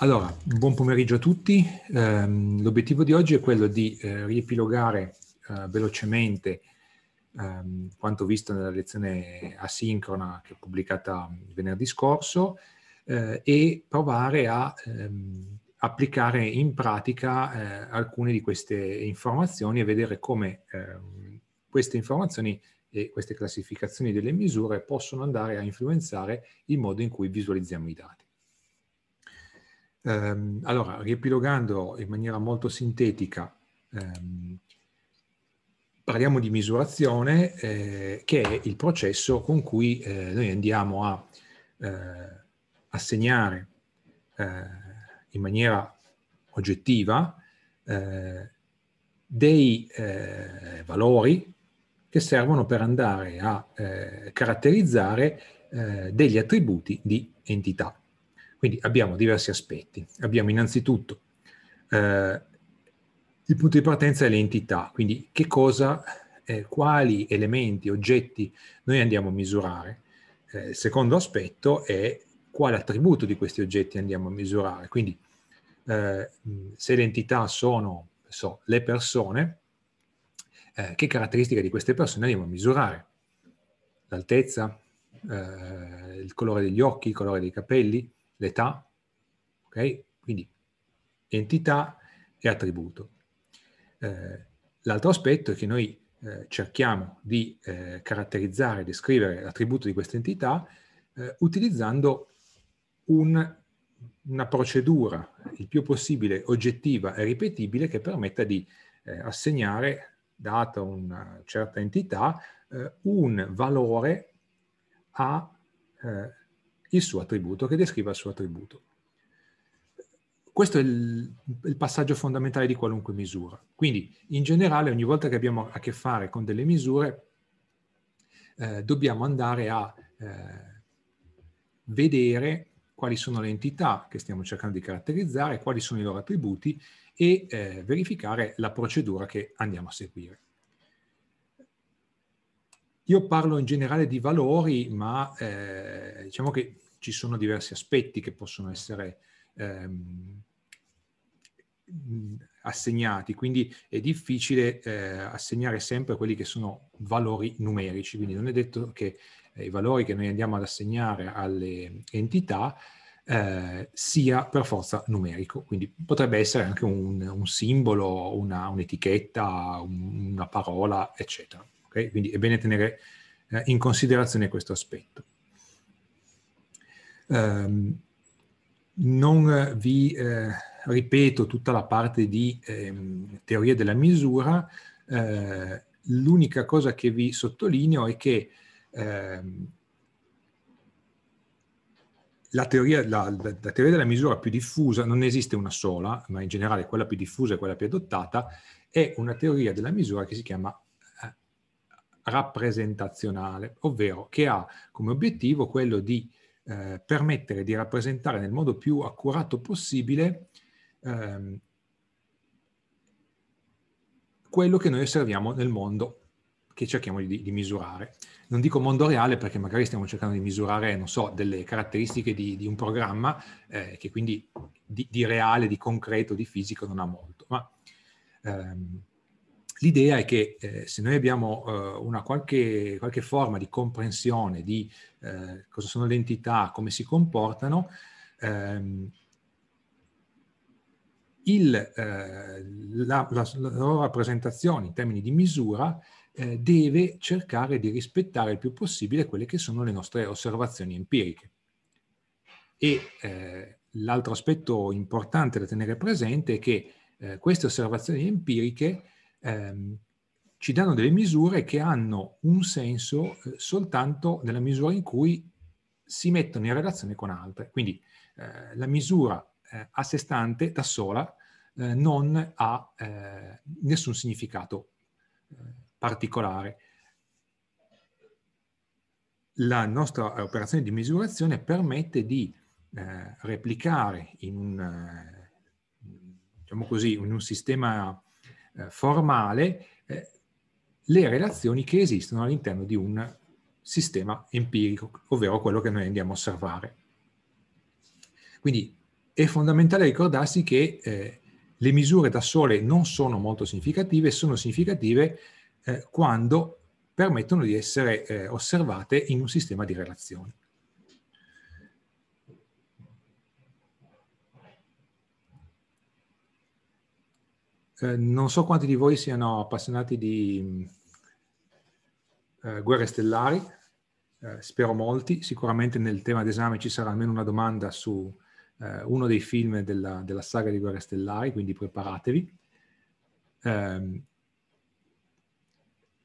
Allora, buon pomeriggio a tutti. Eh, l'obiettivo di oggi è quello di eh, riepilogare eh, velocemente ehm, quanto visto nella lezione asincrona che ho pubblicata venerdì scorso eh, e provare a ehm, applicare in pratica eh, alcune di queste informazioni e vedere come ehm, queste informazioni e queste classificazioni delle misure possono andare a influenzare il modo in cui visualizziamo i dati. Ehm, allora, riepilogando in maniera molto sintetica, ehm, parliamo di misurazione, eh, che è il processo con cui eh, noi andiamo a eh, assegnare eh, in maniera oggettiva eh, dei eh, valori che servono per andare a caratterizzare degli attributi di entità. Quindi abbiamo diversi aspetti. Abbiamo innanzitutto eh, il punto di partenza è l'entità, quindi che cosa, eh, quali elementi, oggetti noi andiamo a misurare. Eh, il secondo aspetto è quale attributo di questi oggetti andiamo a misurare. Quindi eh, se entità sono so, le persone, eh, che caratteristiche di queste persone andiamo a misurare? L'altezza, eh, il colore degli occhi, il colore dei capelli, l'età, ok? Quindi entità e attributo. Eh, l'altro aspetto è che noi eh, cerchiamo di eh, caratterizzare, descrivere l'attributo di questa entità eh, utilizzando un, una procedura il più possibile oggettiva e ripetibile che permetta di eh, assegnare, data una certa entità, eh, un valore a il suo attributo, che descriva il suo attributo. Questo è il, il, passaggio fondamentale di qualunque misura. Quindi, in generale, ogni volta che abbiamo a che fare con delle misure, eh, dobbiamo andare a eh, vedere quali sono le entità che stiamo cercando di caratterizzare, quali sono i loro attributi e eh, verificare la procedura che andiamo a seguire. Io parlo in generale di valori, ma eh, diciamo che ci sono diversi aspetti che possono essere ehm, assegnati, quindi è difficile eh, assegnare sempre quelli che sono valori numerici, quindi non è detto che eh, i valori che noi andiamo ad assegnare alle entità eh, sia per forza numerico, quindi potrebbe essere anche un, un simbolo, una, un'etichetta, un, una parola, eccetera. Okay? Quindi è bene tenere eh, in considerazione questo aspetto. Ehm, non eh, vi eh, ripeto tutta la parte di eh, teoria della misura, eh, l'unica cosa che vi sottolineo è che ehm, la teoria, la, la teoria, della misura più diffusa, non esiste una sola, ma in generale quella più diffusa e quella più adottata, è una teoria della misura che si chiama eh, rappresentazionale, ovvero che ha come obiettivo quello di eh, permettere di rappresentare nel modo più accurato possibile ehm, quello che noi osserviamo nel mondo che cerchiamo di, di, misurare. Non dico mondo reale perché magari stiamo cercando di misurare, non so, delle caratteristiche di, di un programma eh, che quindi di, di, reale, di concreto, di fisico non ha molto, ma ehm, L'idea è che eh, se noi abbiamo eh, una qualche, qualche, forma di comprensione di eh, cosa sono le entità, come si comportano, ehm, il, eh, la, la, la, loro rappresentazione in termini di misura eh, deve cercare di rispettare il più possibile quelle che sono le nostre osservazioni empiriche. E eh, l'altro aspetto importante da tenere presente è che queste osservazioni empiriche ehm, ci danno delle misure che hanno un senso eh, soltanto nella misura in cui si mettono in relazione con altre. Quindi eh, la misura eh, a sé stante, da sola, eh, non ha eh, nessun significato eh, particolare. La nostra operazione di misurazione permette di replicare in diciamo così, in un sistema eh, formale eh, le relazioni che esistono all'interno di un sistema empirico, ovvero quello che noi andiamo a osservare. Quindi è fondamentale ricordarsi che eh, le misure da sole non sono molto significative, sono significative eh, quando permettono di essere eh, osservate in un sistema di relazioni. Eh, non so quanti di voi siano appassionati di mm, eh, guerre stellari, eh, spero molti, sicuramente nel tema d'esame ci sarà almeno una domanda su eh, uno dei film della, della, saga di guerre stellari, quindi preparatevi. Ehm,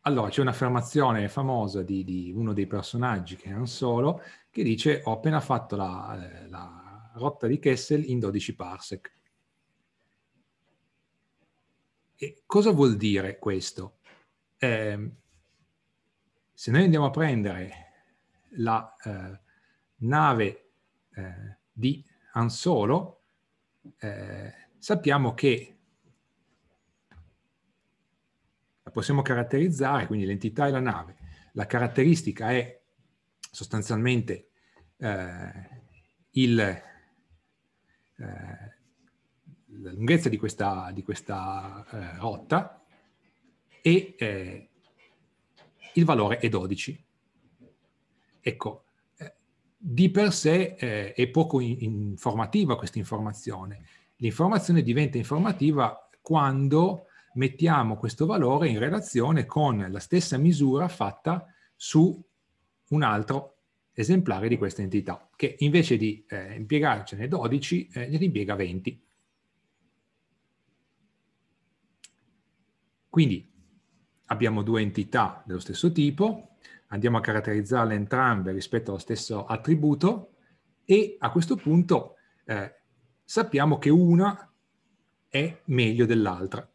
allora, c'è un'affermazione famosa di, di, uno dei personaggi, che è Han Solo, che dice ho appena fatto la, eh, la rotta di Kessel in 12 parsec e cosa vuol dire questo? Eh, se noi andiamo a prendere la eh, nave eh, di Ansolo, eh, sappiamo che la possiamo caratterizzare, quindi l'entità è la nave. La caratteristica è sostanzialmente eh, il, eh, la lunghezza di questa, di questa eh, rotta e eh, il valore è 12. Ecco, eh, di per sé eh, è poco informativa questa informazione. L'informazione diventa informativa quando mettiamo questo valore in relazione con la stessa misura fatta su un altro esemplare di questa entità, che invece di eh, impiegarcene 12 eh, ne impiega 20. Quindi abbiamo due entità dello stesso tipo, andiamo a caratterizzarle entrambe rispetto allo stesso attributo e a questo punto eh, sappiamo che una è meglio dell'altra.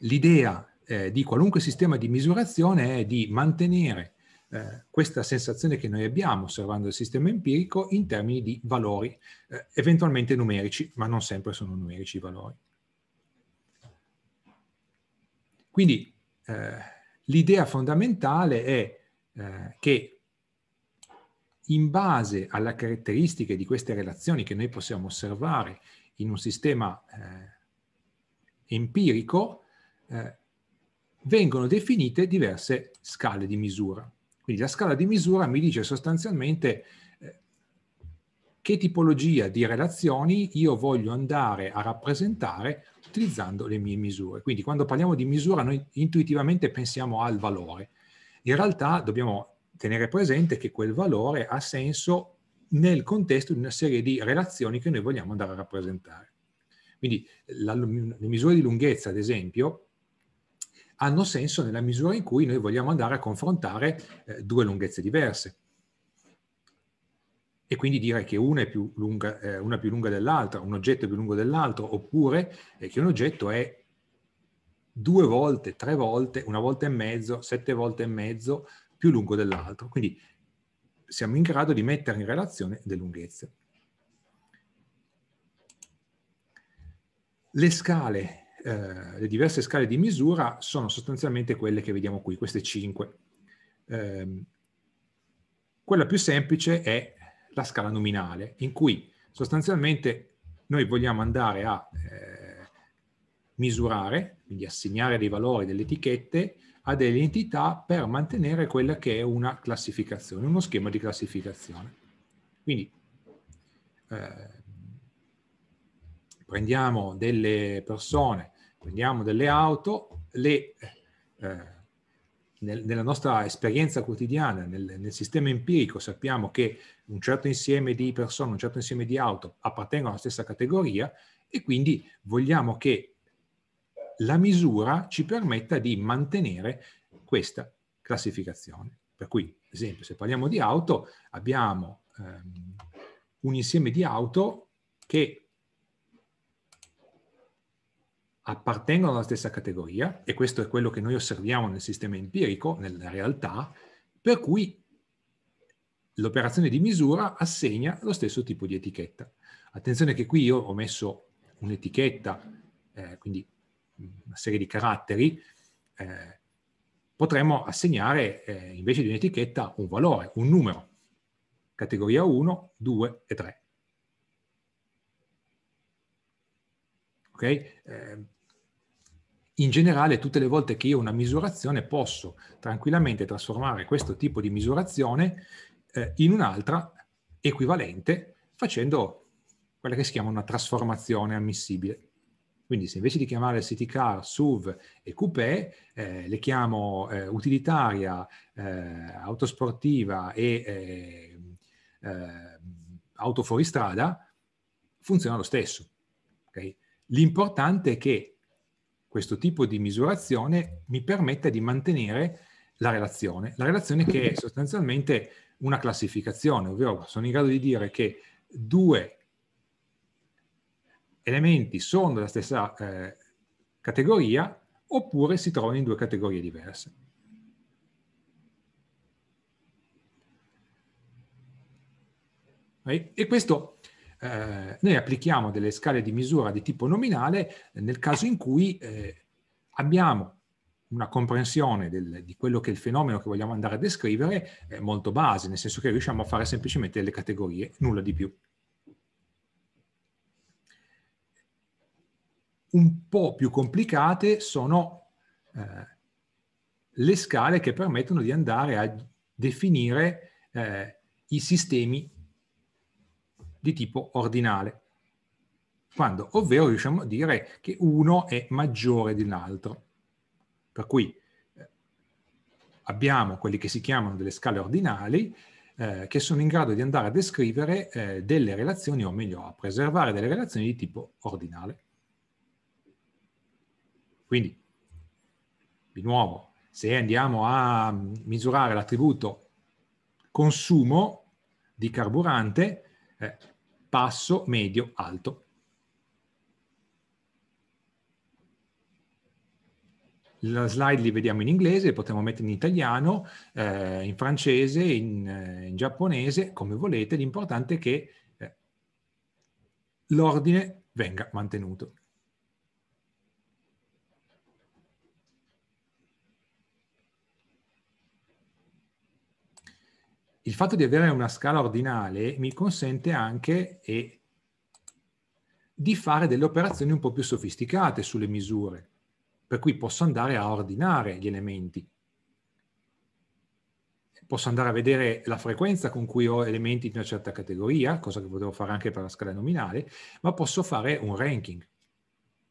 L'idea eh, di qualunque sistema di misurazione è di mantenere eh, questa sensazione che noi abbiamo osservando il sistema empirico in termini di valori, eh, eventualmente numerici, ma non sempre sono numerici i valori. Quindi eh, l'idea fondamentale è eh, che in base alle caratteristiche di queste relazioni che noi possiamo osservare in un sistema eh, empirico, vengono definite diverse scale di misura. Quindi la scala di misura mi dice sostanzialmente eh, che tipologia di relazioni io voglio andare a rappresentare utilizzando le mie misure. Quindi quando parliamo di misura noi intuitivamente pensiamo al valore. In realtà dobbiamo tenere presente che quel valore ha senso nel contesto di una serie di relazioni che noi vogliamo andare a rappresentare. Quindi la, le misure di lunghezza, ad esempio, hanno senso nella misura in cui noi vogliamo andare a confrontare eh, due lunghezze diverse. E quindi dire che una è più lunga, eh, una più lunga dell'altra, un oggetto è più lungo dell'altro, oppure eh, che un oggetto è due volte, tre volte, una volta e mezzo, sette volte e mezzo più lungo dell'altro. Quindi siamo in grado di mettere in relazione le lunghezze. Le scale eh, le diverse scale di misura sono sostanzialmente quelle che vediamo qui, queste 5. Eh, quella più semplice è la scala nominale, in cui sostanzialmente noi vogliamo andare a eh, misurare, quindi assegnare dei valori, delle etichette, a delle entità per mantenere quella che è una classificazione, uno schema di classificazione. Quindi eh, prendiamo delle persone prendiamo delle auto, le, eh, nel, nella nostra esperienza quotidiana, nel, nel, sistema empirico, sappiamo che un certo insieme di persone, un certo insieme di auto appartengono alla stessa categoria e quindi vogliamo che la misura ci permetta di mantenere questa classificazione. Per cui, ad esempio, se parliamo di auto, abbiamo ehm, un insieme di auto che appartengono alla stessa categoria, e questo è quello che noi osserviamo nel sistema empirico, nella realtà, per cui l'operazione di misura assegna lo stesso tipo di etichetta. Attenzione che qui io ho messo un'etichetta, eh, quindi una serie di caratteri, eh, potremmo assegnare eh, invece di un'etichetta un valore, un numero, categoria 1, 2 e 3. Ok? Eh, in generale tutte le volte che io ho una misurazione posso tranquillamente trasformare questo tipo di misurazione eh, in un'altra equivalente facendo quella che si chiama una trasformazione ammissibile. Quindi se invece di chiamare city car, SUV e coupé, eh, le chiamo eh, utilitaria, eh, autosportiva e eh, eh, auto fuoristrada, funziona lo stesso. Okay? L'importante è che questo tipo di misurazione mi permetta di mantenere la relazione. La relazione che è sostanzialmente una classificazione, ovvero sono in grado di dire che due elementi sono della stessa eh, categoria oppure si trovano in due categorie diverse. E questo eh, noi applichiamo delle scale di misura di tipo nominale eh, nel caso in cui eh, abbiamo una comprensione del, di quello che è il fenomeno che vogliamo andare a descrivere eh, molto base, nel senso che riusciamo a fare semplicemente delle categorie, nulla di più. Un po' più complicate sono eh, le scale che permettono di andare a definire i sistemi di tipo ordinale, quando ovvero riusciamo a dire che uno è maggiore di un altro. Per cui eh, abbiamo quelli che si chiamano delle scale ordinali eh, che sono in grado di andare a descrivere eh, delle relazioni, o meglio, a preservare delle relazioni di tipo ordinale. Quindi, di nuovo, se andiamo a misurare l'attributo consumo di carburante, eh, basso, medio, alto. La slide li vediamo in inglese, li potremmo mettere in italiano, eh, in francese, in, eh, in, giapponese, come volete. L'importante è che eh, l'ordine venga mantenuto. il fatto di avere una scala ordinale mi consente anche e, di fare delle operazioni un po' più sofisticate sulle misure, per cui posso andare a ordinare gli elementi. Posso andare a vedere la frequenza con cui ho elementi di una certa categoria, cosa che potevo fare anche per la scala nominale, ma posso fare un ranking.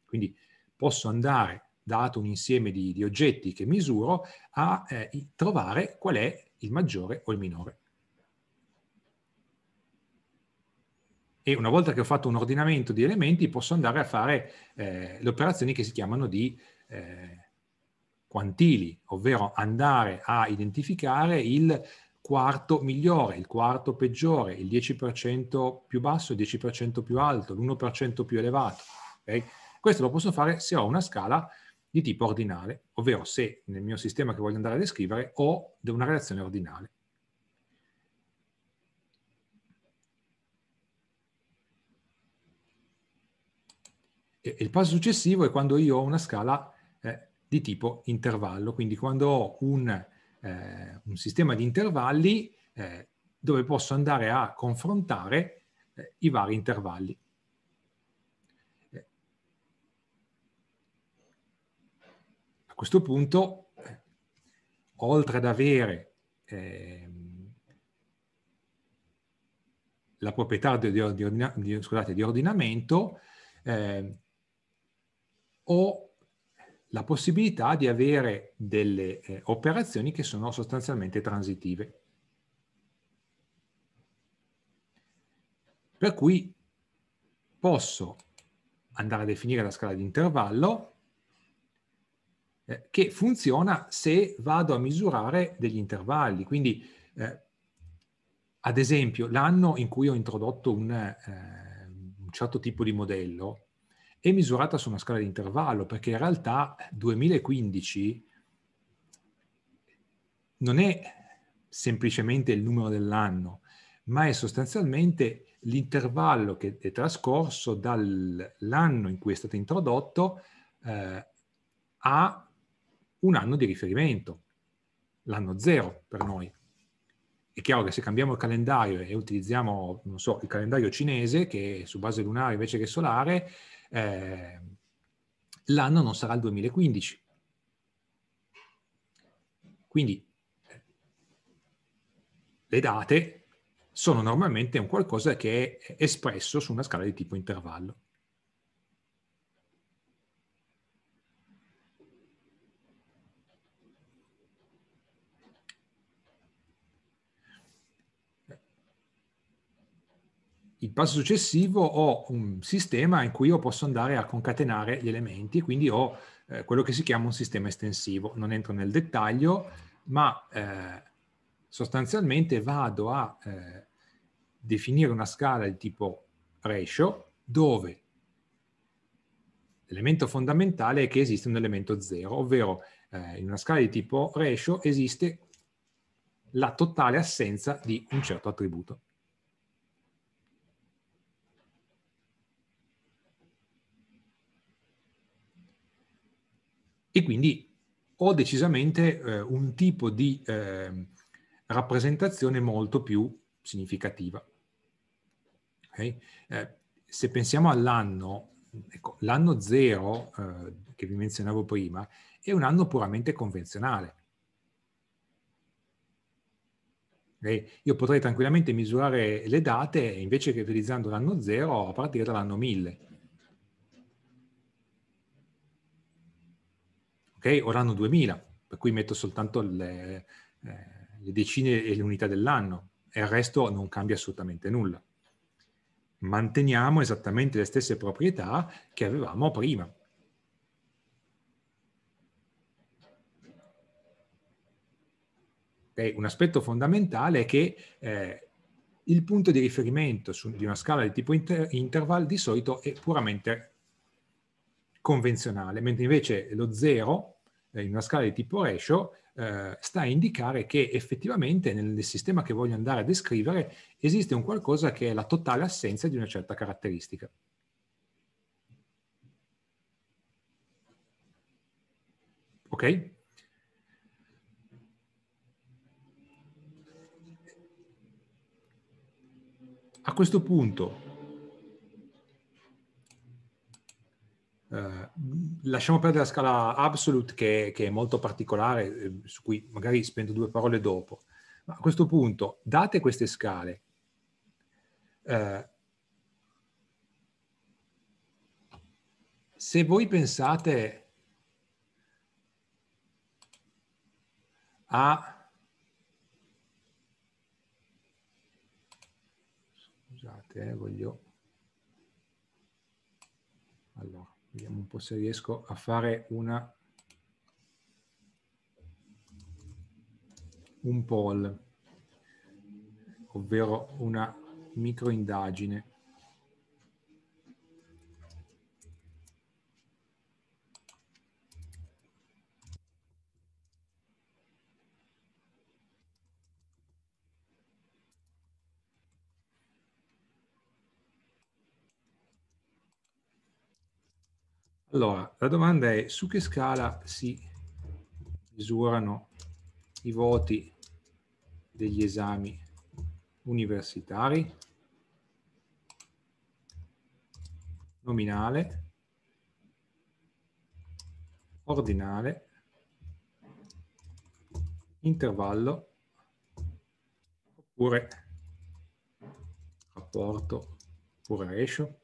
Quindi posso andare, dato un insieme di, di oggetti che misuro, a eh, trovare qual è il maggiore o il minore. e una volta che ho fatto un ordinamento di elementi posso andare a fare eh, le operazioni che si chiamano di eh, quantili, ovvero andare a identificare il quarto migliore, il quarto peggiore, il 10% più basso, il 10% più alto, l'1% più elevato. Okay? Questo lo posso fare se ho una scala di tipo ordinale, ovvero se nel mio sistema che voglio andare a descrivere ho una relazione ordinale. il passo successivo è quando io ho una scala eh, di tipo intervallo, quindi quando ho un, eh, un sistema di intervalli eh, dove posso andare a confrontare eh, i vari intervalli. Eh, a questo punto, eh, oltre ad avere ehm, la proprietà di, di, di, scusate, di ordinamento, eh, ho la possibilità di avere delle eh, operazioni che sono sostanzialmente transitive. Per cui posso andare a definire la scala di intervallo eh, che funziona se vado a misurare degli intervalli. Quindi, eh, ad esempio, l'anno in cui ho introdotto un, eh, un certo tipo di modello e misurata su una scala di intervallo, perché in realtà 2015 non è semplicemente il numero dell'anno, ma è sostanzialmente l'intervallo che è trascorso dall'anno in cui è stato introdotto eh, a un anno di riferimento, l'anno zero per noi. È chiaro che se cambiamo il calendario e utilizziamo, non so, il calendario cinese, che è su base lunare invece che solare, eh, l'anno non sarà il 2015. Quindi eh, le date sono normalmente un qualcosa che è espresso su una scala di tipo intervallo. il passo successivo ho un sistema in cui io posso andare a concatenare gli elementi, quindi ho eh, quello che si chiama un sistema estensivo. Non entro nel dettaglio, ma eh, sostanzialmente vado a eh, definire una scala di tipo ratio dove l'elemento fondamentale è che esiste un elemento zero, ovvero eh, in una scala di tipo ratio esiste la totale assenza di un certo attributo. E quindi ho decisamente eh, un tipo di eh, rappresentazione molto più significativa. Okay? Eh, se pensiamo all'anno, ecco, l'anno zero eh, che vi menzionavo prima è un anno puramente convenzionale. Okay? Io potrei tranquillamente misurare le date invece che utilizzando l'anno zero a partire dall'anno 1000 ok? Ora hanno 2000, per cui metto soltanto le, eh, le decine e le unità dell'anno e il resto non cambia assolutamente nulla. Manteniamo esattamente le stesse proprietà che avevamo prima. Okay? Un aspetto fondamentale è che eh, il punto di riferimento su, di una scala di tipo inter, interval di solito è puramente convenzionale, mentre invece lo 0 in una scala di tipo ratio eh, sta a indicare che effettivamente nel sistema che voglio andare a descrivere esiste un qualcosa che è la totale assenza di una certa caratteristica. Ok? A questo punto Eh, lasciamo perdere la scala absolute che, che è molto particolare, eh, su cui magari spendo due parole dopo. Ma a questo punto, date queste scale, uh, se voi pensate a... Scusate, eh, voglio Vediamo un po' se riesco a fare una, un poll, ovvero una microindagine. Allora, la domanda è su che scala si misurano i voti degli esami universitari? Nominale, ordinale, intervallo oppure rapporto oppure ratio?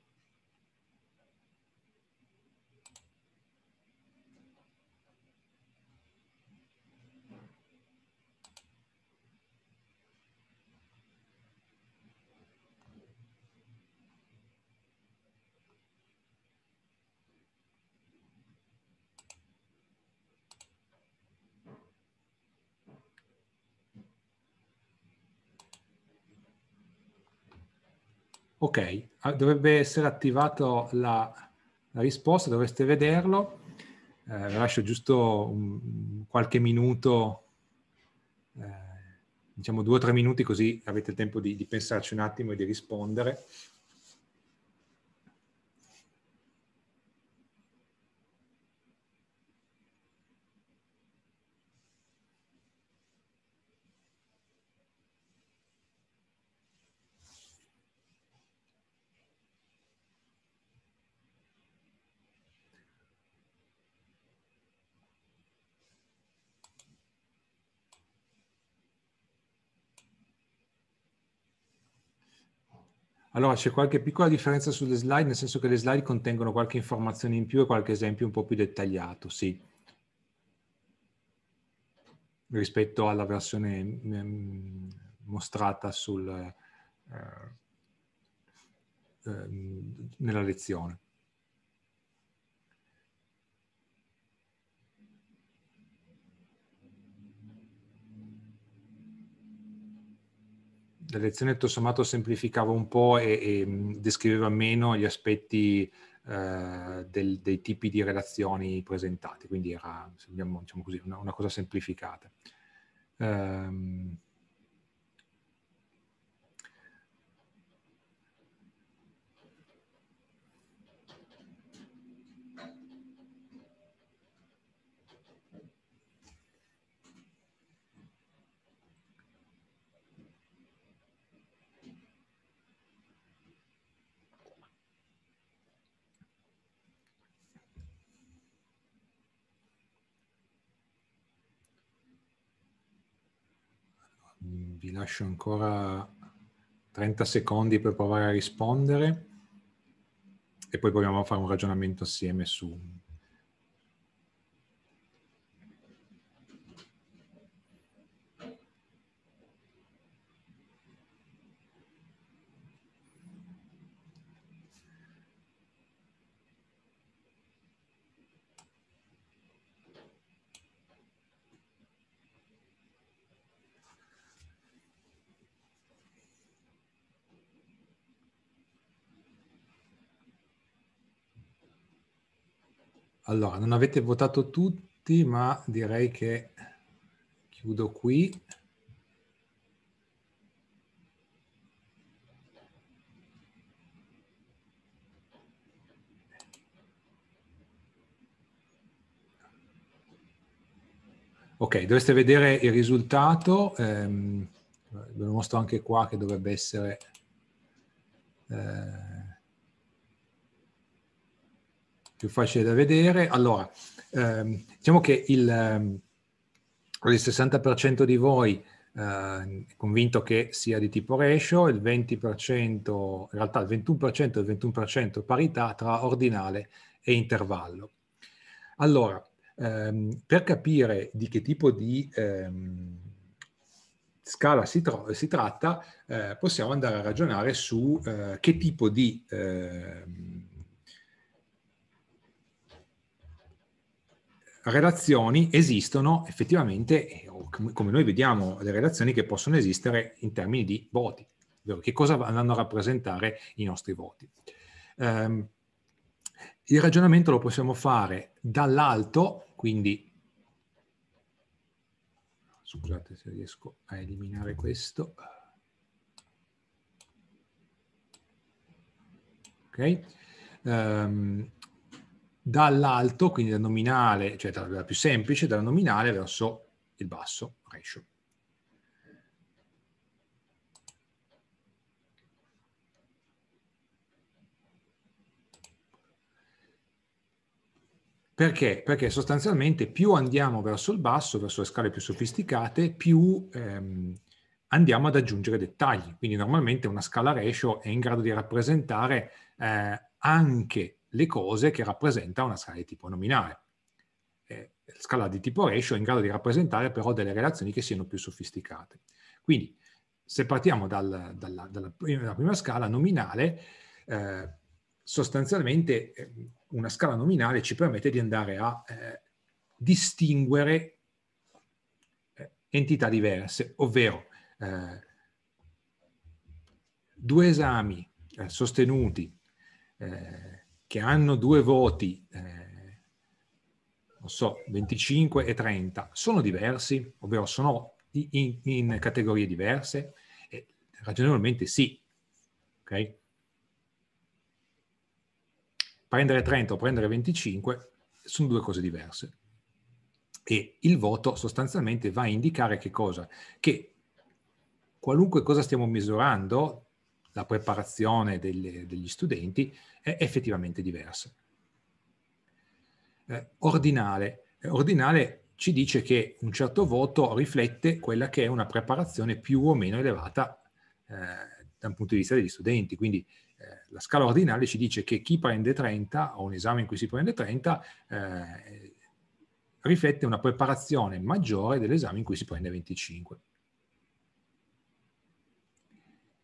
Ok, ah, dovrebbe essere attivata la, la, risposta, dovreste vederlo. Eh, vi lascio giusto un, qualche minuto, eh, diciamo due o tre minuti, così avete il tempo di, di pensarci un attimo e di rispondere. Allora c'è qualche piccola differenza sulle slide, nel senso che le slide contengono qualche informazione in più e qualche esempio un po' più dettagliato, sì. Rispetto alla versione mm, mostrata sul, eh, eh mm, nella lezione. la lezione tutto sommato semplificava un po' e, e descriveva meno gli aspetti eh, del, dei tipi di relazioni presentati, quindi era diciamo così, una, una, cosa semplificata. Um, vi lascio ancora 30 secondi per provare a rispondere e poi proviamo a fare un ragionamento assieme su Allora, non avete votato tutti, ma direi che chiudo qui. Ok, dovreste vedere il risultato, ehm, ve lo mostro anche qua che dovrebbe essere... Eh, più facile da vedere. Allora, ehm, diciamo che il, ehm, il 60% di voi eh, è convinto che sia di tipo ratio, il 20%, in realtà il 21% e il 21% parità tra ordinale e intervallo. Allora, ehm, per capire di che tipo di ehm, scala si, tro- si tratta, eh, possiamo andare a ragionare su eh, che tipo di ehm, relazioni esistono effettivamente, eh, come noi vediamo, le relazioni che possono esistere in termini di voti, ovvero che cosa vanno a rappresentare i nostri voti. Um, il ragionamento lo possiamo fare dall'alto, quindi scusate se riesco a eliminare questo. Ok. Um, dall'alto, quindi dal nominale, cioè dalla più semplice, dalla nominale verso il basso ratio. Perché? Perché sostanzialmente più andiamo verso il basso, verso le scale più sofisticate, più ehm, andiamo ad aggiungere dettagli. Quindi normalmente una scala ratio è in grado di rappresentare eh, anche le cose che rappresenta una scala di tipo nominale. Eh, la scala di tipo ratio è in grado di rappresentare però delle relazioni che siano più sofisticate. Quindi, se partiamo dal, dalla, dalla prima, prima, scala nominale, eh, sostanzialmente eh, una scala nominale ci permette di andare a eh, distinguere eh, entità diverse, ovvero eh, due esami eh, sostenuti eh, che hanno due voti, eh, non so, 25 e 30, sono diversi, ovvero sono in, in categorie diverse? Eh, ragionevolmente sì, ok? Prendere 30 o prendere 25 sono due cose diverse. E il voto sostanzialmente va a indicare che cosa? Che qualunque cosa stiamo misurando, la preparazione delle, degli studenti, eh, effettivamente diverse. Eh, ordinale. Eh, ordinale ci dice che un certo voto riflette quella che è una preparazione più o meno elevata eh, dal punto di vista degli studenti, quindi eh, la scala ordinale ci dice che chi prende 30 o un esame in cui si prende 30 eh, riflette una preparazione maggiore dell'esame in cui si prende 25.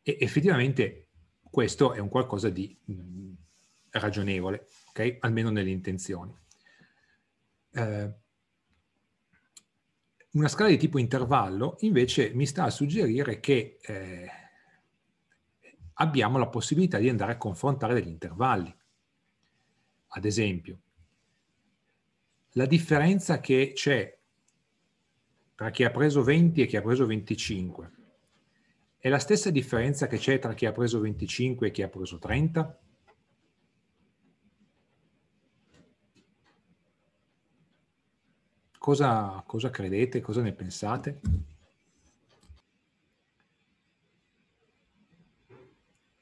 E effettivamente questo è un qualcosa di mm, ragionevole, okay? almeno nelle intenzioni. Eh, una scala di tipo intervallo invece mi sta a suggerire che eh, abbiamo la possibilità di andare a confrontare degli intervalli. Ad esempio, la differenza che c'è tra chi ha preso 20 e chi ha preso 25 è la stessa differenza che c'è tra chi ha preso 25 e chi ha preso 30? Cosa, cosa credete? Cosa ne pensate?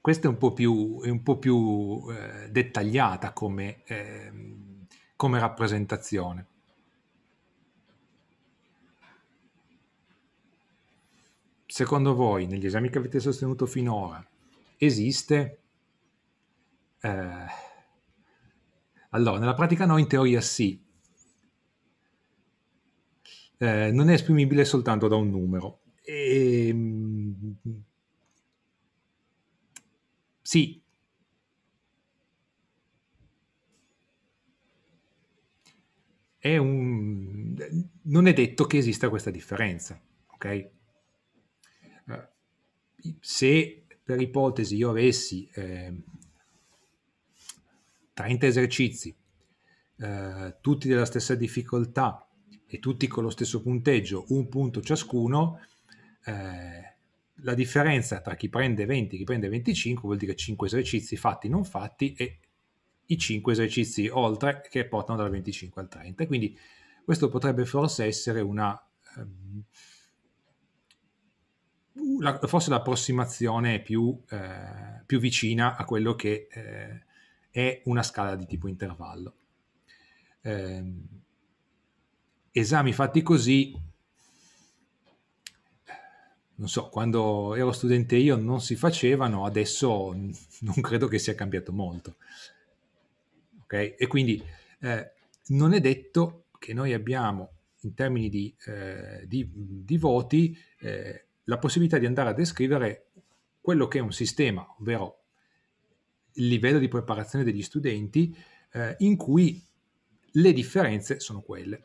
Questa è un po' più, un po più eh, dettagliata come, eh, come rappresentazione. secondo voi, negli esami che avete sostenuto finora, esiste? Eh, allora, nella pratica no, in teoria sì, eh, non è esprimibile soltanto da un numero. E, ehm, sì. È un, non è detto che esista questa differenza, ok? Eh, se per ipotesi io avessi eh, 30 esercizi, eh, tutti della stessa difficoltà, e tutti con lo stesso punteggio, un punto ciascuno, eh, la differenza tra chi prende 20 e chi prende 25 vuol dire 5 esercizi fatti non fatti e i 5 esercizi oltre che portano dal 25 al 30. Quindi questo potrebbe forse essere una... Ehm, la, forse l'approssimazione più, eh, più, vicina a quello che eh, è una scala di tipo intervallo. Eh, esami fatti così, non so, quando ero studente io non si facevano, adesso non credo che sia cambiato molto. Ok? E quindi eh, non è detto che noi abbiamo in termini di, eh, di, di voti eh, la possibilità di andare a descrivere quello che è un sistema, ovvero il livello di preparazione degli studenti, eh, in cui le differenze sono quelle.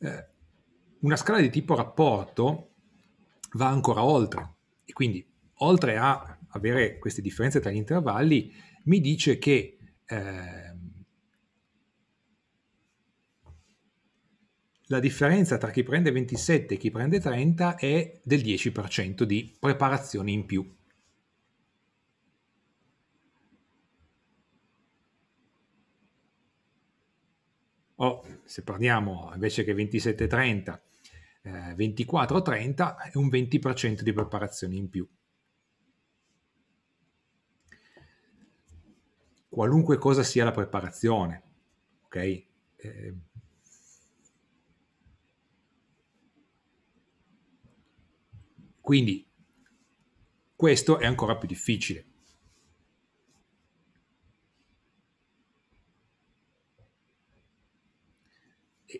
Eh, una scala di tipo rapporto va ancora oltre e quindi oltre a avere queste differenze tra gli intervalli mi dice che eh, la differenza tra chi prende 27 e chi prende 30 è del 10% di preparazione in più. o se parliamo invece che 27,30, eh, 24,30 è un 20% di preparazione in più. Qualunque cosa sia la preparazione, ok? Eh, quindi questo è ancora più difficile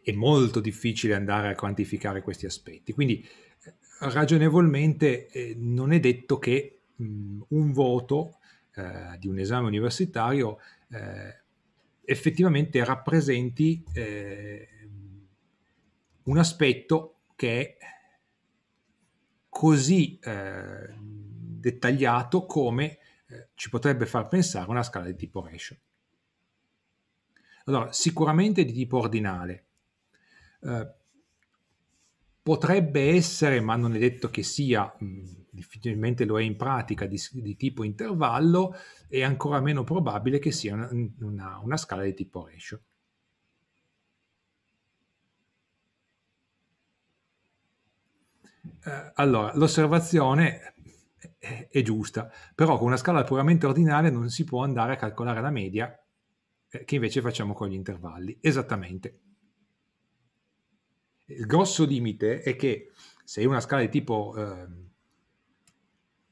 è molto difficile andare a quantificare questi aspetti. Quindi eh, ragionevolmente eh, non è detto che mh, mm, un voto eh, di un esame universitario eh, effettivamente rappresenti eh, un aspetto che è così eh, dettagliato come ci potrebbe far pensare una scala di tipo ratio. Allora, sicuramente di tipo ordinale, eh, potrebbe essere, ma non è detto che sia, mh, mm, difficilmente lo è in pratica, di, di, tipo intervallo, è ancora meno probabile che sia una, una, una scala di tipo ratio. Eh, allora, l'osservazione è, giusta, però con una scala puramente ordinale non si può andare a calcolare la media, eh, che invece facciamo con gli intervalli. Esattamente. Il grosso limite è che se è una scala di tipo eh,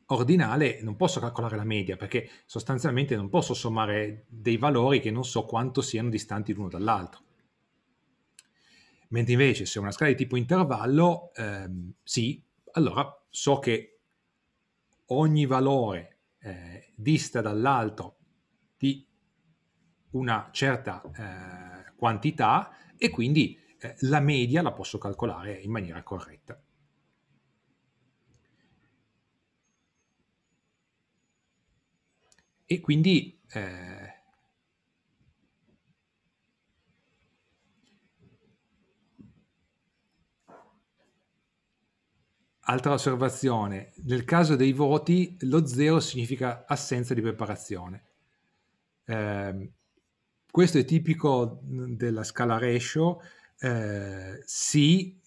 ordinale non posso calcolare la media perché sostanzialmente non posso sommare dei valori che non so quanto siano distanti l'uno dall'altro. Mentre invece se è una scala di tipo intervallo, ehm, sì, allora so che ogni valore eh, dista dall'altro di una certa eh, quantità e quindi eh, la media la posso calcolare in maniera corretta. E quindi eh, Altra osservazione, nel caso dei voti lo 0 significa assenza di preparazione. Eh, questo è tipico mm, della scala ratio eh, sì,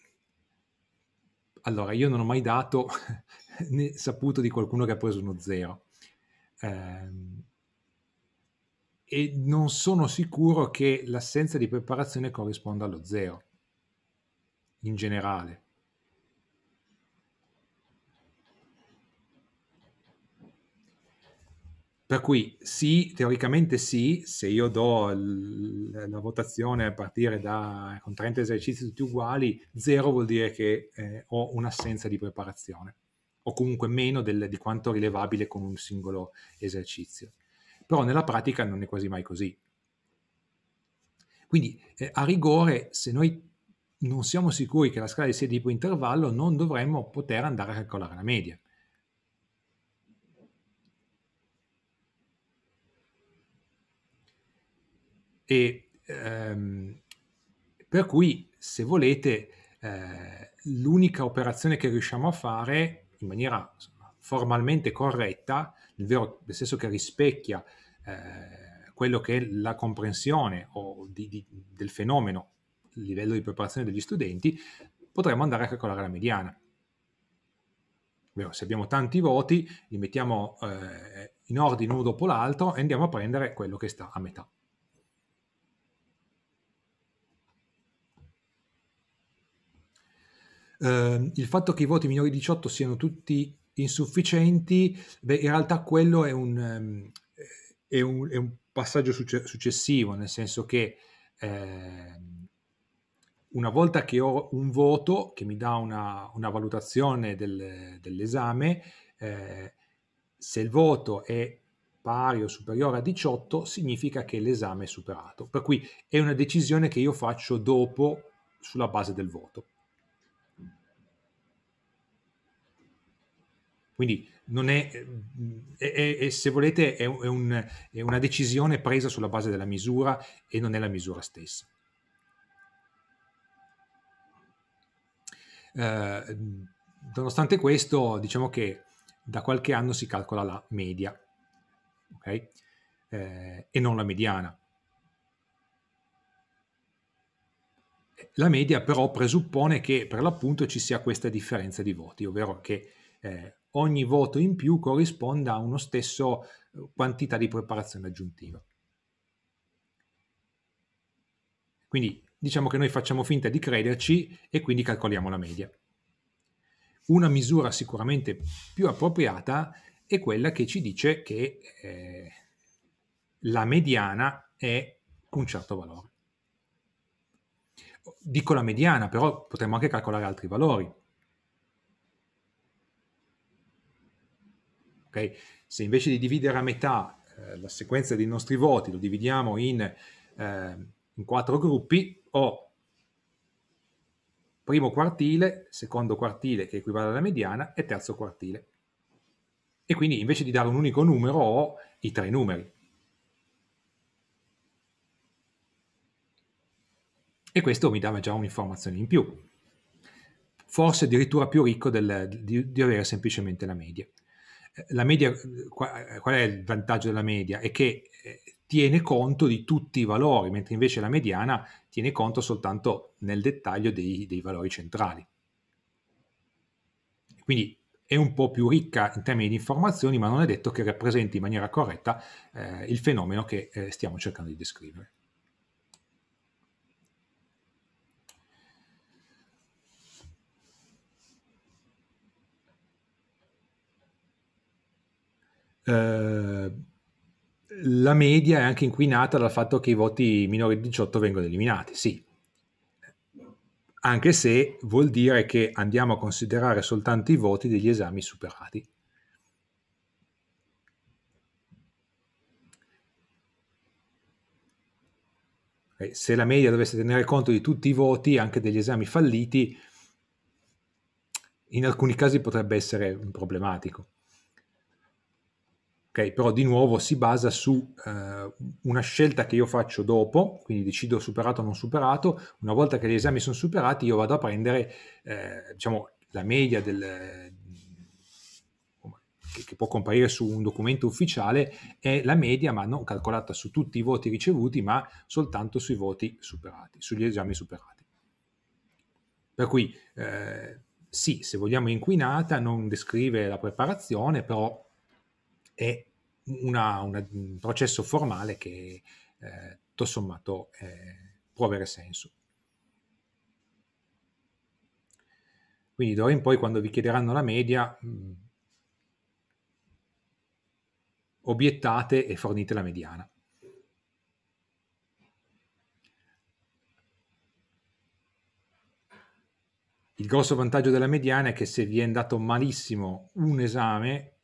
allora io non ho mai dato né saputo di qualcuno che ha preso uno zero. Eh, e non sono sicuro che l'assenza di preparazione corrisponda allo zero in generale. Per cui sì, teoricamente sì, se io do l- la votazione a partire da con 30 esercizi tutti uguali, zero vuol dire che eh, ho un'assenza di preparazione, o comunque meno del, di quanto rilevabile con un singolo esercizio. Però nella pratica non è quasi mai così. Quindi eh, a rigore, se noi non siamo sicuri che la scala sia di tipo intervallo, non dovremmo poter andare a calcolare la media E, ehm, per cui, se volete, eh, l'unica operazione che riusciamo a fare in maniera insomma, formalmente corretta, nel, vero, nel senso che rispecchia eh, quello che è la comprensione di, di, del fenomeno, il livello di preparazione degli studenti, potremmo andare a calcolare la mediana. se abbiamo tanti voti, li mettiamo eh, in ordine uno dopo l'altro e andiamo a prendere quello che sta a metà. Ehm, il fatto che i voti minori di 18 siano tutti insufficienti, beh, in realtà quello è un, ehm, è un, è un passaggio succe- successivo, nel senso che eh, una volta che ho un voto che mi dà una, una valutazione del, dell'esame, eh, se il voto è pari o superiore a 18 significa che l'esame è superato. Per cui è una decisione che io faccio dopo sulla base del voto. Quindi non è, eh, è, è, è se volete, un, è una decisione presa sulla base della misura e non è la misura stessa. Eh, nonostante questo, diciamo che da qualche anno si calcola la media okay? eh, e non la mediana. La media però presuppone che per l'appunto ci sia questa differenza di voti, ovvero che eh, ogni voto in più corrisponda a uno stesso eh, quantità di preparazione aggiuntiva. Quindi diciamo che noi facciamo finta di crederci e quindi calcoliamo la media. Una misura sicuramente più appropriata è quella che ci dice che eh, la mediana è un certo valore. Dico la mediana, però potremmo anche calcolare altri valori. Okay? Se invece di dividere a metà eh, la sequenza dei nostri voti lo dividiamo in, eh, in quattro gruppi, ho primo quartile, secondo quartile che equivale alla mediana e terzo quartile. E quindi invece di dare un unico numero ho i tre numeri. E questo mi dava già un'informazione in più, forse addirittura più ricco del, di, di avere semplicemente la media la media, qual è il vantaggio della media? È che eh, tiene conto di tutti i valori, mentre invece la mediana tiene conto soltanto nel dettaglio dei, dei valori centrali. Quindi è un po' più ricca in termini di informazioni, ma non è detto che rappresenti in maniera corretta eh, il fenomeno che eh, stiamo cercando di descrivere. Eh, la media è anche inquinata dal fatto che i voti minori di 18 vengono eliminati, sì. Anche se vuol dire che andiamo a considerare soltanto i voti degli esami superati. se la media dovesse tenere conto di tutti i voti, anche degli esami falliti, in alcuni casi potrebbe essere problematico ok? Però di nuovo si basa su eh, una scelta che io faccio dopo, quindi decido superato o non superato, una volta che gli esami sono superati io vado a prendere, eh, diciamo, la media del, che, può comparire su un documento ufficiale è la media, ma non calcolata su tutti i voti ricevuti, ma soltanto sui voti superati, sugli esami superati. Per cui eh, sì, se vogliamo inquinata, non descrive la preparazione, però è una, un processo formale che eh, tutto sommato eh, può avere senso. Quindi d'ora in poi quando vi chiederanno la media, mh, mm, obiettate e fornite la mediana. Il grosso vantaggio della mediana è che se vi è andato malissimo un esame,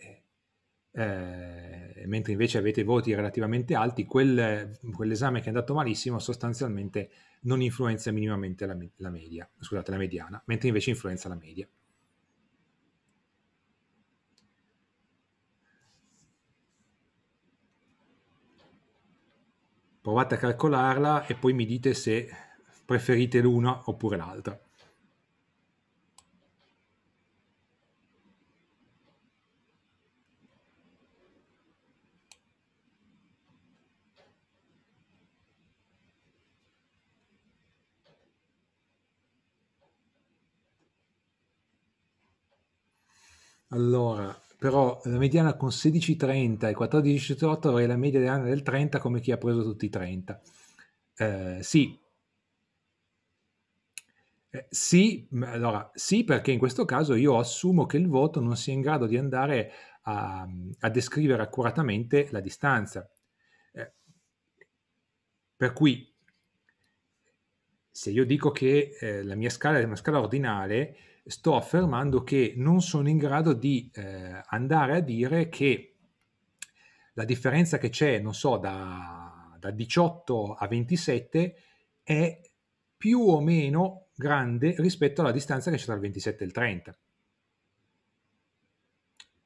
eh, mentre invece avete voti relativamente alti, quel, quell'esame che è andato malissimo sostanzialmente non influenza minimamente la, la, media, scusate, la mediana, mentre invece influenza la media. Provate a calcolarla e poi mi dite se preferite l'una oppure l'altra. Allora, però la mediana con 16,30 e 14,18 avrei la media dell'anno del 30 come chi ha preso tutti i 30. Eh, sì. Eh, sì, allora, sì, perché in questo caso io assumo che il voto non sia in grado di andare a, a descrivere accuratamente la distanza. Eh, per cui, se io dico che eh, la mia scala è una scala ordinale, sto affermando che non sono in grado di eh, andare a dire che la differenza che c'è, non so, da, da 18 a 27 è più o meno grande rispetto alla distanza che c'è tra il 27 e il 30.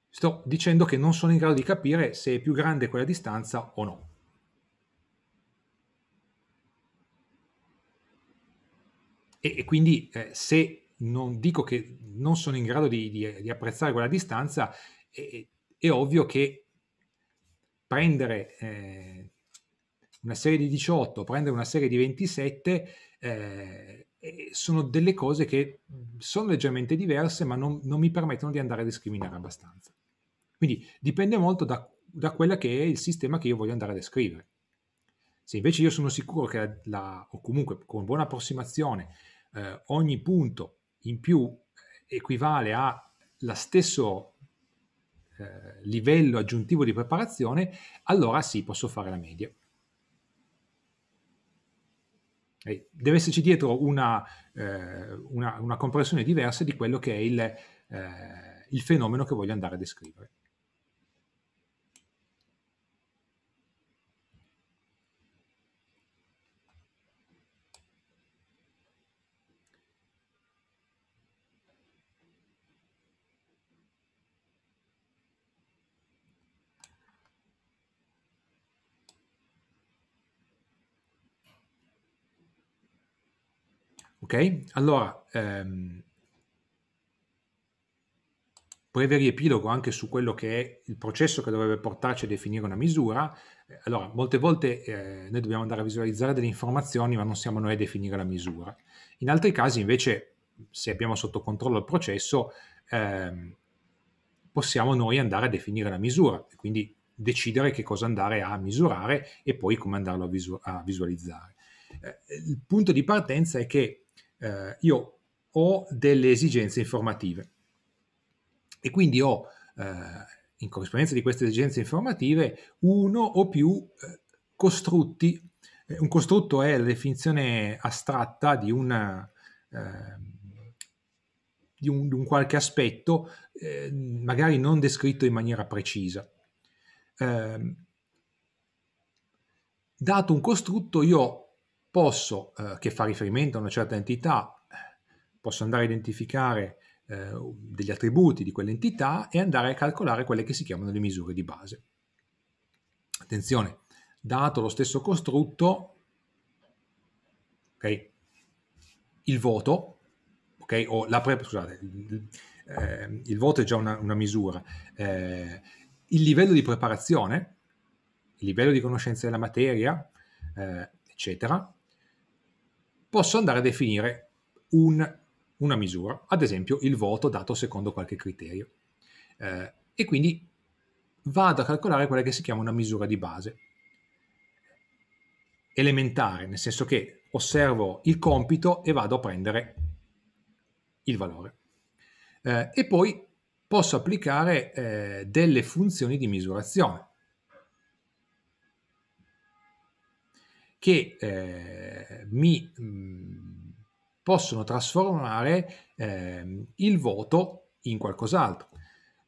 Sto dicendo che non sono in grado di capire se è più grande quella distanza o no. E, e quindi eh, se non dico che non sono in grado di, di, di apprezzare quella distanza, è, è, ovvio che prendere eh, una serie di 18, prendere una serie di 27, eh, sono delle cose che sono leggermente diverse, ma non, non, mi permettono di andare a discriminare abbastanza. Quindi dipende molto da, da quella che è il sistema che io voglio andare a descrivere. Se invece io sono sicuro che la, o comunque con buona approssimazione eh, ogni punto in più eh, equivale allo stesso eh, livello aggiuntivo di preparazione, allora sì, posso fare la media. Eh, deve esserci dietro una, eh, una, una comprensione diversa di quello che è il, eh, il fenomeno che voglio andare a descrivere. Ok? Allora, ehm, breve riepilogo anche su quello che è il processo che dovrebbe portarci a definire una misura. Eh, allora, molte volte eh, noi dobbiamo andare a visualizzare delle informazioni, ma non siamo noi a definire la misura. In altri casi, invece, se abbiamo sotto controllo il processo, eh, possiamo noi andare a definire la misura, quindi decidere che cosa andare a misurare e poi come andarlo a, visu- a visualizzare. Eh, il punto di partenza è che eh, io ho delle esigenze informative e quindi ho eh, in corrispondenza di queste esigenze informative uno o più eh, costrutti. Eh, un costrutto è la definizione astratta di, una, eh, di, un, un, qualche aspetto, eh, magari non descritto in maniera precisa. Eh, dato un costrutto, io posso, eh, che fa riferimento a una certa entità, eh, posso andare a identificare eh, degli attributi di quell'entità e andare a calcolare quelle che si chiamano le misure di base. Attenzione, dato lo stesso costrutto, okay, il voto, okay, o la pre- scusate, il, eh, il voto è già una, una misura, eh, il livello di preparazione, il livello di conoscenza della materia, eh, eccetera, posso andare a definire un, una misura, ad esempio il voto dato secondo qualche criterio. Eh, e quindi vado a calcolare quella che si chiama una misura di base elementare, nel senso che osservo il compito e vado a prendere il valore. Eh, e poi posso applicare eh, delle funzioni di misurazione. che eh, mi mh, possono trasformare eh, il voto in qualcos'altro.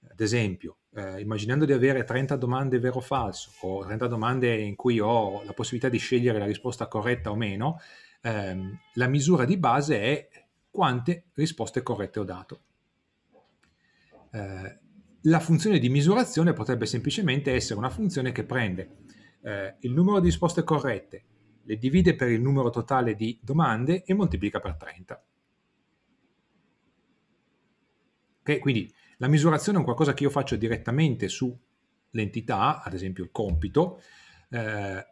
Ad esempio, eh, immaginando di avere 30 domande vero o falso o 30 domande in cui ho la possibilità di scegliere la risposta corretta o meno, ehm, la misura di base è quante risposte corrette ho dato. Eh, la funzione di misurazione potrebbe semplicemente essere una funzione che prende eh, il numero di risposte corrette le divide per il numero totale di domande e moltiplica per 30. Okay? Quindi la misurazione è un qualcosa che io faccio direttamente sull'entità, ad esempio il compito. Eh,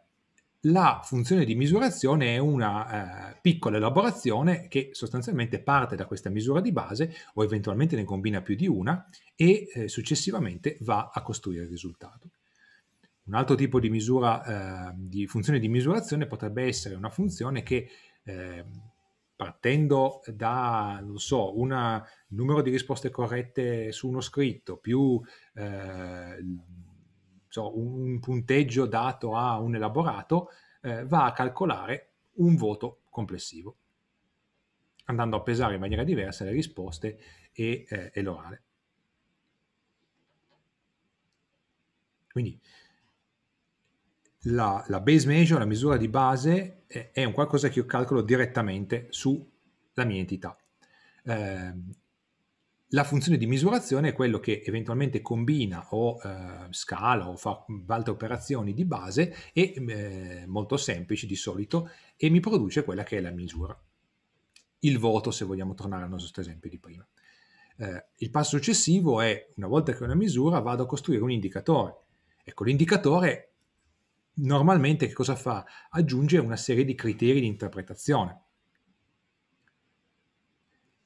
la funzione di misurazione è una eh, piccola elaborazione che sostanzialmente parte da questa misura di base o eventualmente ne combina più di una e eh, successivamente va a costruire il risultato. Un altro tipo di misura, eh, di funzione di misurazione potrebbe essere una funzione che eh, partendo da, non so, un numero di risposte corrette su uno scritto più eh, so, un punteggio dato a un elaborato, eh, va a calcolare un voto complessivo, andando a pesare in maniera diversa le risposte e, eh, e l'orale. Quindi la, la base measure, la misura di base, è, un qualcosa che io calcolo direttamente sulla mia entità. Eh, la funzione di misurazione è quello che eventualmente combina o eh, scala o fa altre operazioni di base e eh, molto semplici di solito e mi produce quella che è la misura. Il voto, se vogliamo tornare al nostro esempio di prima. Eh, il passo successivo è, una volta che ho una misura, vado a costruire un indicatore. Ecco, l'indicatore normalmente che cosa fa? Aggiunge una serie di criteri di interpretazione.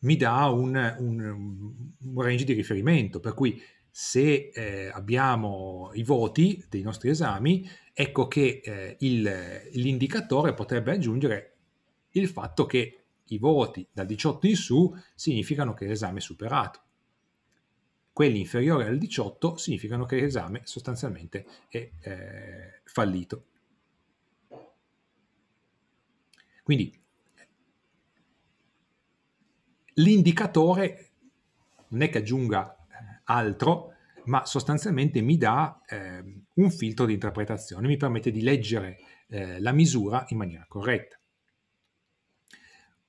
Mi dà un, un, un range di riferimento, per cui se eh, abbiamo i voti dei nostri esami, ecco che eh, il, l'indicatore potrebbe aggiungere il fatto che i voti dal 18 in su significano che l'esame è superato quelli inferiori al 18 significano che l'esame sostanzialmente è eh, fallito. Quindi l'indicatore non è che aggiunga eh, altro, ma sostanzialmente mi dà eh, un filtro di interpretazione, mi permette di leggere eh, la misura in maniera corretta.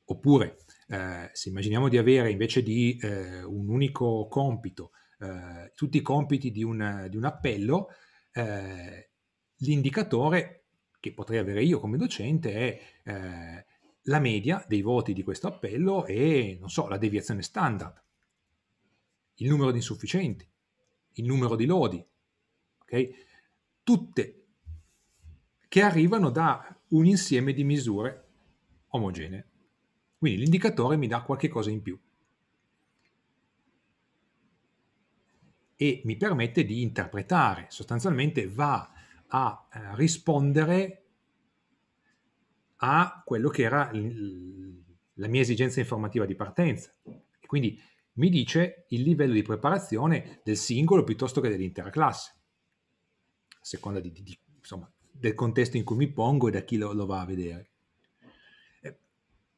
Oppure eh, se immaginiamo di avere invece di eh, un unico compito eh, tutti i compiti di un, di un appello, eh, l'indicatore che potrei avere io come docente è eh, la media dei voti di questo appello e, non so, la deviazione standard, il numero di insufficienti, il numero di lodi, okay? tutte che arrivano da un insieme di misure omogenee. Quindi l'indicatore mi dà qualche cosa in più e mi permette di interpretare, sostanzialmente va a eh, rispondere a quello che era la mia esigenza informativa di partenza. quindi mi dice il livello di preparazione del singolo piuttosto che dell'intera classe, a seconda di, di, insomma, del contesto in cui mi pongo e da chi lo, lo va a vedere.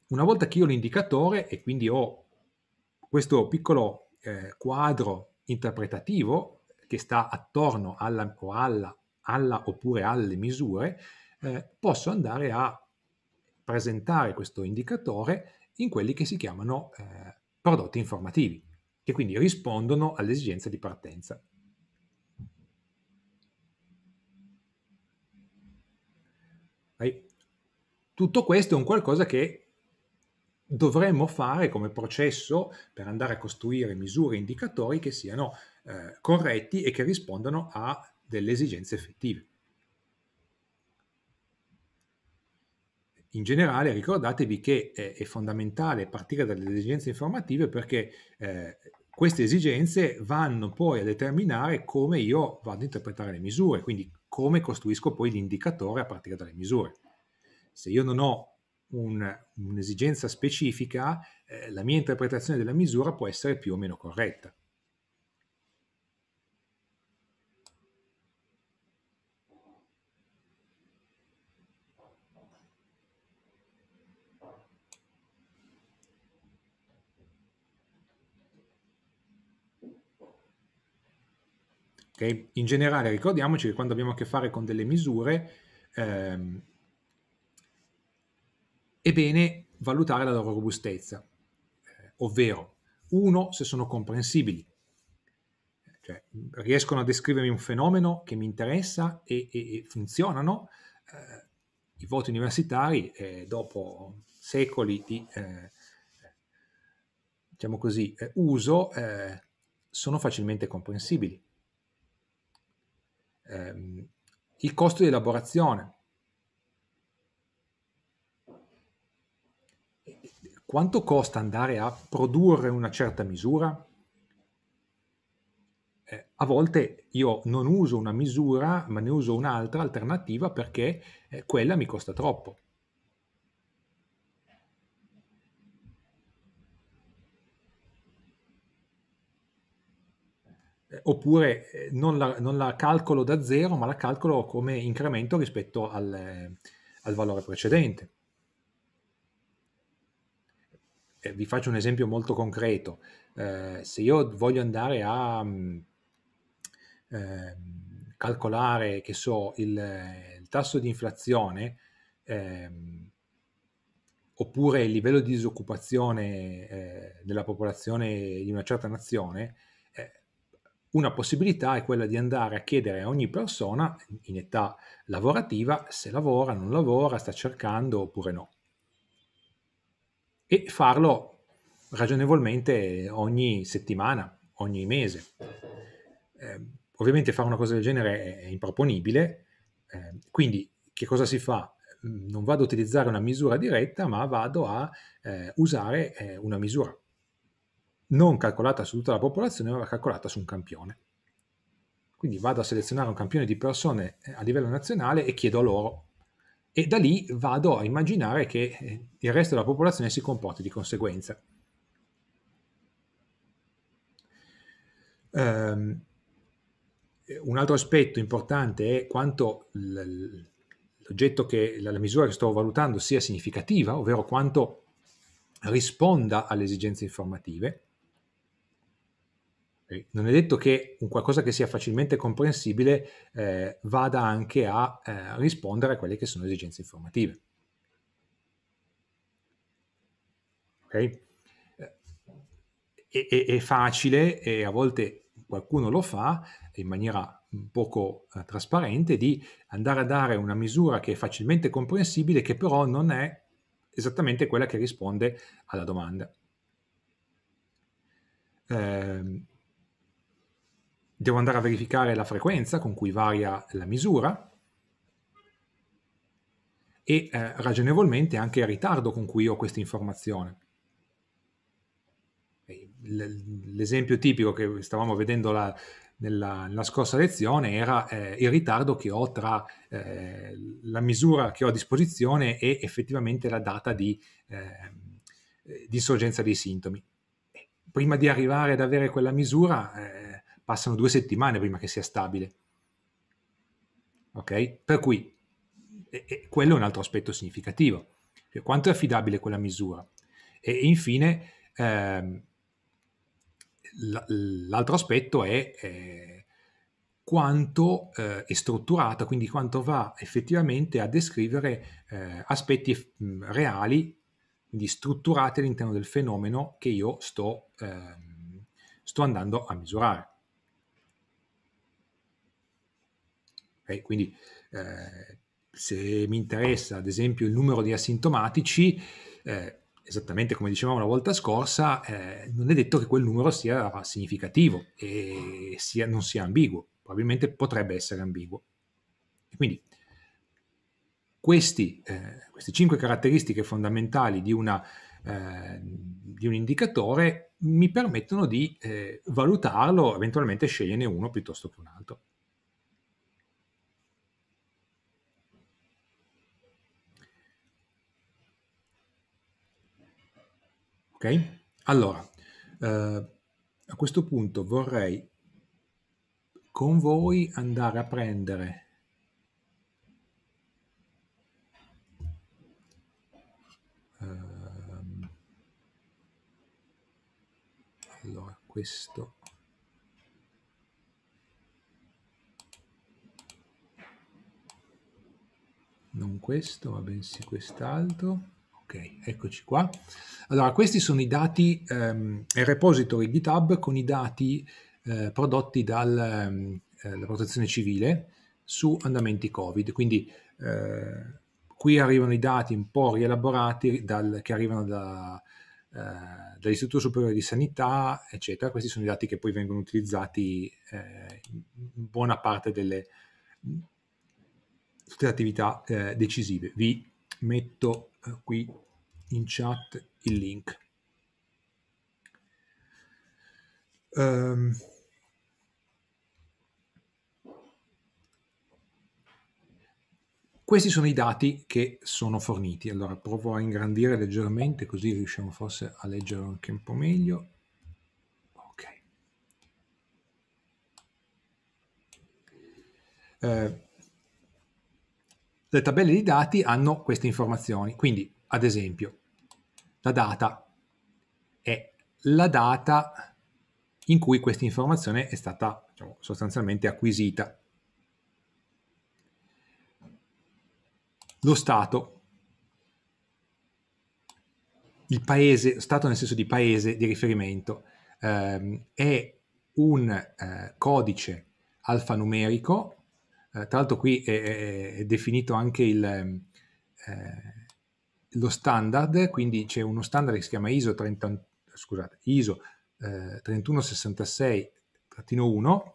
Una volta che io ho l'indicatore e quindi ho questo piccolo eh, quadro interpretativo che sta attorno alla, o alla, alla oppure alle misure, eh, posso andare a presentare questo indicatore in quelli che si chiamano eh, prodotti informativi, che quindi rispondono all'esigenza di partenza. Tutto questo è un qualcosa che dovremmo fare come processo per andare a costruire misure e indicatori che siano eh, corretti e che rispondano a delle esigenze effettive. In generale ricordatevi che eh, è fondamentale partire dalle esigenze informative perché eh, queste esigenze vanno poi a determinare come io vado a interpretare le misure, quindi come costruisco poi l'indicatore a partire dalle misure. Se io non ho un, un'esigenza specifica, eh, la mia interpretazione della misura può essere più o meno corretta. Okay? In generale ricordiamoci che quando abbiamo a che fare con delle misure, ehm, è bene valutare la loro robustezza, eh, ovvero uno se sono comprensibili, cioè riescono a descrivermi un fenomeno che mi interessa e, e, e funzionano. Eh, I voti universitari, eh, dopo secoli di eh, eh, diciamo così, eh, uso, sono facilmente comprensibili. Ehm, il costo di elaborazione, quanto costa andare a produrre una certa misura? Eh, a volte io non uso una misura, ma ne uso un'altra alternativa perché eh, quella mi costa troppo. Eh, oppure eh, non la, non la, calcolo da zero, ma la calcolo come incremento rispetto al, eh, al valore precedente. Eh, vi faccio un esempio molto concreto, eh, se io voglio andare a mh, mm, ehm, calcolare, che so, il, eh, il tasso di inflazione, ehm, oppure il livello di disoccupazione eh, della popolazione di una certa nazione, eh, una possibilità è quella di andare a chiedere a ogni persona in età lavorativa se lavora, non lavora, sta cercando oppure no e farlo ragionevolmente ogni settimana, ogni mese. Eh, ovviamente fare una cosa del genere è, improponibile, eh, quindi che cosa si fa? Mm, non vado ad utilizzare una misura diretta, ma vado a eh, usare eh, una misura non calcolata su tutta la popolazione, ma calcolata su un campione. Quindi vado a selezionare un campione di persone eh, a livello nazionale e chiedo loro e da lì vado a immaginare che eh, il resto della popolazione si comporti di conseguenza. Um, un altro aspetto importante è quanto l'oggetto che la misura che sto valutando sia significativa, ovvero quanto risponda alle esigenze informative. Eh, non è detto che un qualcosa che sia facilmente comprensibile eh, vada anche a eh, rispondere a quelle che sono esigenze informative. Okay? Eh, è, è, è, facile e a volte qualcuno lo fa in maniera poco eh, trasparente di andare a dare una misura che è facilmente comprensibile che però non è esattamente quella che risponde alla domanda. Eh, Devo andare a verificare la frequenza con cui varia la misura e eh, ragionevolmente anche il ritardo con cui ho questa informazione. L'esempio tipico che stavamo vedendo la, nella, nella, scorsa lezione era eh, il ritardo che ho tra eh, la misura che ho a disposizione e effettivamente la data di, eh, di sorgenza dei sintomi. Prima di arrivare ad avere quella misura eh, passano due settimane prima che sia stabile. Ok? Per cui e, e quello è un altro aspetto significativo. Cioè, quanto è affidabile quella misura? E, e infine, ehm, l'altro aspetto è eh, quanto eh, è strutturata, quindi quanto va effettivamente a descrivere eh, aspetti mh, reali, quindi strutturati all'interno del fenomeno che io sto, ehm, sto andando a misurare. Okay? Quindi eh, se mi interessa ad esempio il numero di asintomatici, eh, esattamente come dicevamo la volta scorsa, eh, non è detto che quel numero sia significativo e sia, non sia ambiguo, probabilmente potrebbe essere ambiguo. Quindi questi, eh, queste cinque caratteristiche fondamentali di, una, eh, di, un indicatore mi permettono di eh, valutarlo, eventualmente sceglierne uno piuttosto che un altro. Ok? Allora, eh, a questo punto vorrei con voi andare a prendere ehm, allora questo non questo ma bensì quest'altro Ok, eccoci qua. Allora, questi sono i dati, ehm, il repository GitHub con i dati eh, prodotti dalla ehm, eh, protezione civile su andamenti Covid. Quindi eh, qui arrivano i dati un po' rielaborati dal, che arrivano da, eh, dall'Istituto Superiore di Sanità, eccetera. Questi sono i dati che poi vengono utilizzati eh, in buona parte delle, delle attività eh, decisive. Vi metto qui in chat il link. Um, Questi sono i dati che sono forniti. Allora provo a ingrandire leggermente così riusciamo forse a leggere anche un po' meglio. Ok. Eh, le tabelle di dati hanno queste informazioni. Quindi, ad esempio, la data è la data in cui questa informazione è stata diciamo, sostanzialmente acquisita. Lo stato, il paese, stato nel senso di paese di riferimento, ehm, è un eh, codice alfanumerico eh, tra l'altro qui è, è, è definito anche il, ehm, eh, lo standard, quindi c'è uno standard che si chiama ISO, 30, scusate, ISO eh, 3166-1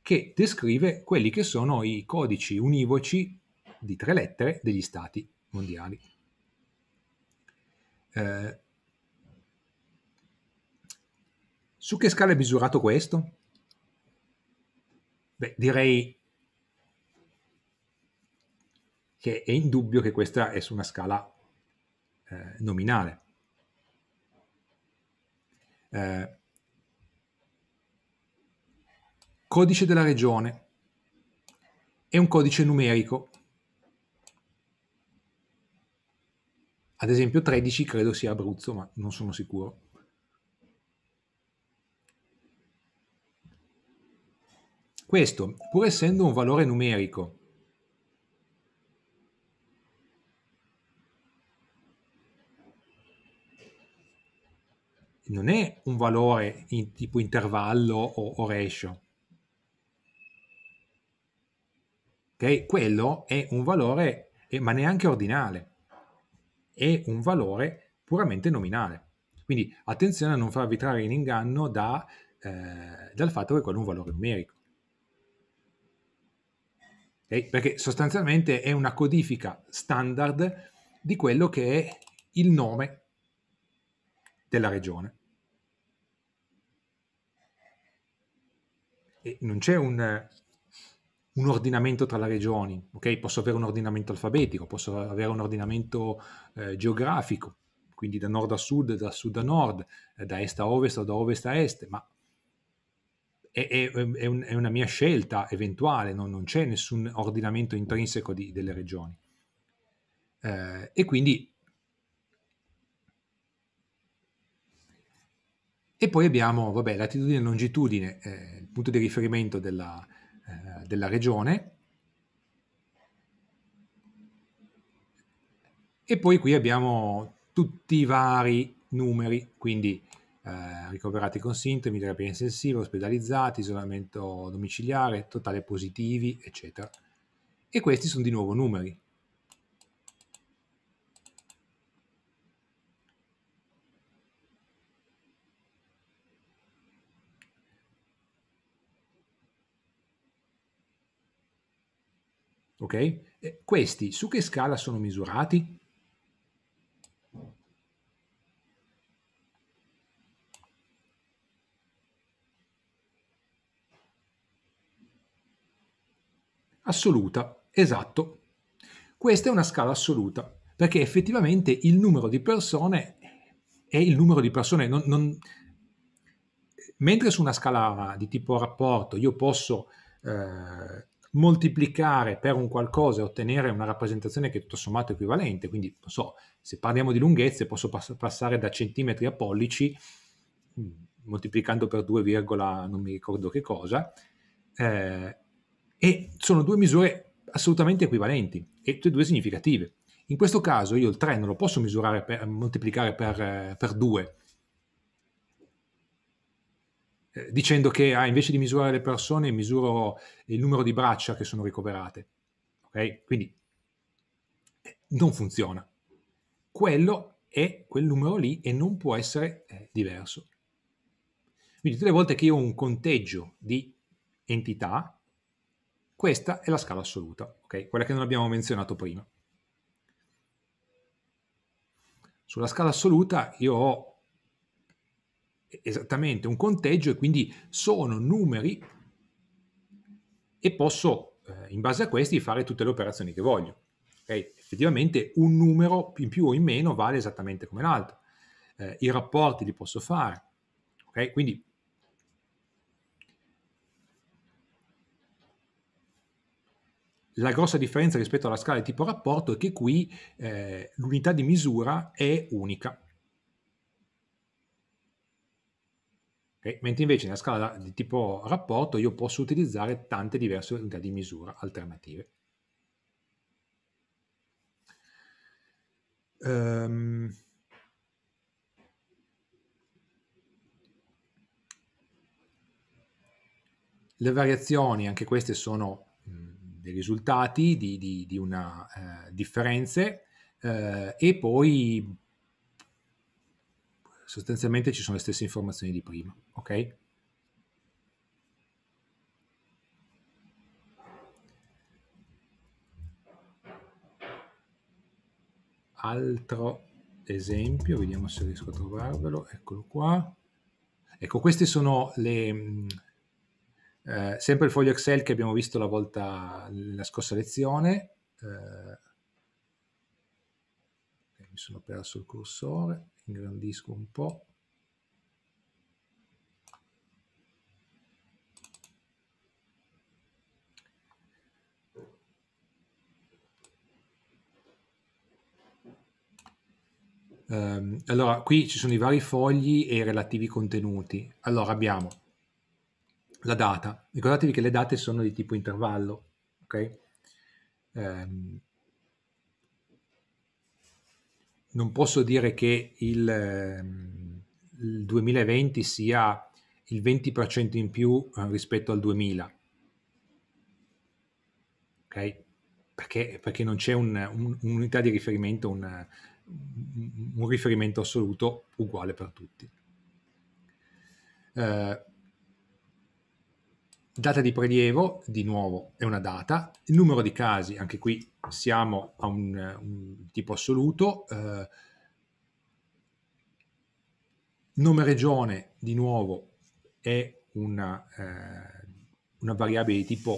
che descrive quelli che sono i codici univoci di tre lettere degli stati mondiali. Eh, su che scala è misurato questo? Beh, direi che è indubbio che questa è su una scala eh, nominale. Eh, codice della regione è un codice numerico. Ad esempio 13 credo sia Abruzzo, ma non sono sicuro. Questo, pur essendo un valore numerico non è un valore in tipo intervallo o, o ratio. Okay? Quello è un valore, eh, ma neanche ordinale, è un valore puramente nominale. Quindi attenzione a non farvi trarre in inganno da, eh, dal fatto che quello è un valore numerico. Okay? Perché sostanzialmente è una codifica standard di quello che è il nome della regione. non c'è un, un ordinamento tra le regioni, ok? Posso avere un ordinamento alfabetico, posso avere un ordinamento eh, geografico, quindi da nord a sud, da sud a nord, eh, da est a ovest o da ovest a est, ma è, è, è, un, è una mia scelta eventuale, no? non c'è nessun ordinamento intrinseco di, delle regioni. Eh, e quindi... E poi abbiamo, vabbè, latitudine e longitudine eh, punto di riferimento della, eh, della regione. E poi qui abbiamo tutti i vari numeri, quindi eh, ricoverati con sintomi, terapia intensiva, ospedalizzati, isolamento domiciliare, totale positivi, eccetera. E questi sono di nuovo numeri, ok? Questi su che scala sono misurati? Assoluta, esatto. Questa è una scala assoluta, perché effettivamente il numero di persone è il numero di persone. Non, non... Mentre su una scala di tipo rapporto io posso eh, moltiplicare per un qualcosa e ottenere una rappresentazione che tutto sommato è equivalente. Quindi, non so, se parliamo di lunghezze, posso pass- passare da centimetri a pollici mm, moltiplicando per 2, non mi ricordo che cosa. Eh, e sono due misure assolutamente equivalenti e tutte e due significative. In questo caso io il 3 non lo posso misurare per, moltiplicare per, eh, per 2, eh, dicendo che ah, invece di misurare le persone misuro il numero di braccia che sono ricoverate. Okay? Quindi eh, non funziona. Quello è quel numero lì e non può essere eh, diverso. Quindi tutte le volte che io ho un conteggio di entità, questa è la scala assoluta, okay? quella che non abbiamo menzionato prima. Sulla scala assoluta io ho esattamente un conteggio e quindi sono numeri e posso eh, in base a questi fare tutte le operazioni che voglio. Okay? Effettivamente un numero in più o in meno vale esattamente come l'altro. Eh, I rapporti li posso fare. Okay? Quindi la grossa differenza rispetto alla scala di tipo rapporto è che qui eh, l'unità di misura è unica Okay? Mentre invece nella scala di tipo rapporto io posso utilizzare tante diverse unità di misura alternative. Um, Le variazioni, anche queste sono mm, dei risultati di, di, di una eh, differenze eh, e poi sostanzialmente ci sono le stesse informazioni di prima, ok? Altro esempio, vediamo se riesco a trovarvelo, eccolo qua. Ecco, queste sono le, mm, eh, sempre il foglio Excel che abbiamo visto la volta, la scorsa lezione, eh, sono perso il cursore, ingrandisco un po'. Ehm, allora, qui ci sono i vari fogli e i relativi contenuti. Allora, abbiamo la data. Ricordatevi che le date sono di tipo intervallo, ok? Um, non posso dire che il, ehm, il 2020 sia il 20% in più eh, rispetto al 2000. Ok? Perché, perché non c'è un, un, un'unità di riferimento, un, un riferimento assoluto uguale per tutti. Uh, Data di prelievo, di nuovo, è una data. Il numero di casi, anche qui siamo a un, un tipo assoluto. Eh, nome regione, di nuovo, è una, eh, una variabile di tipo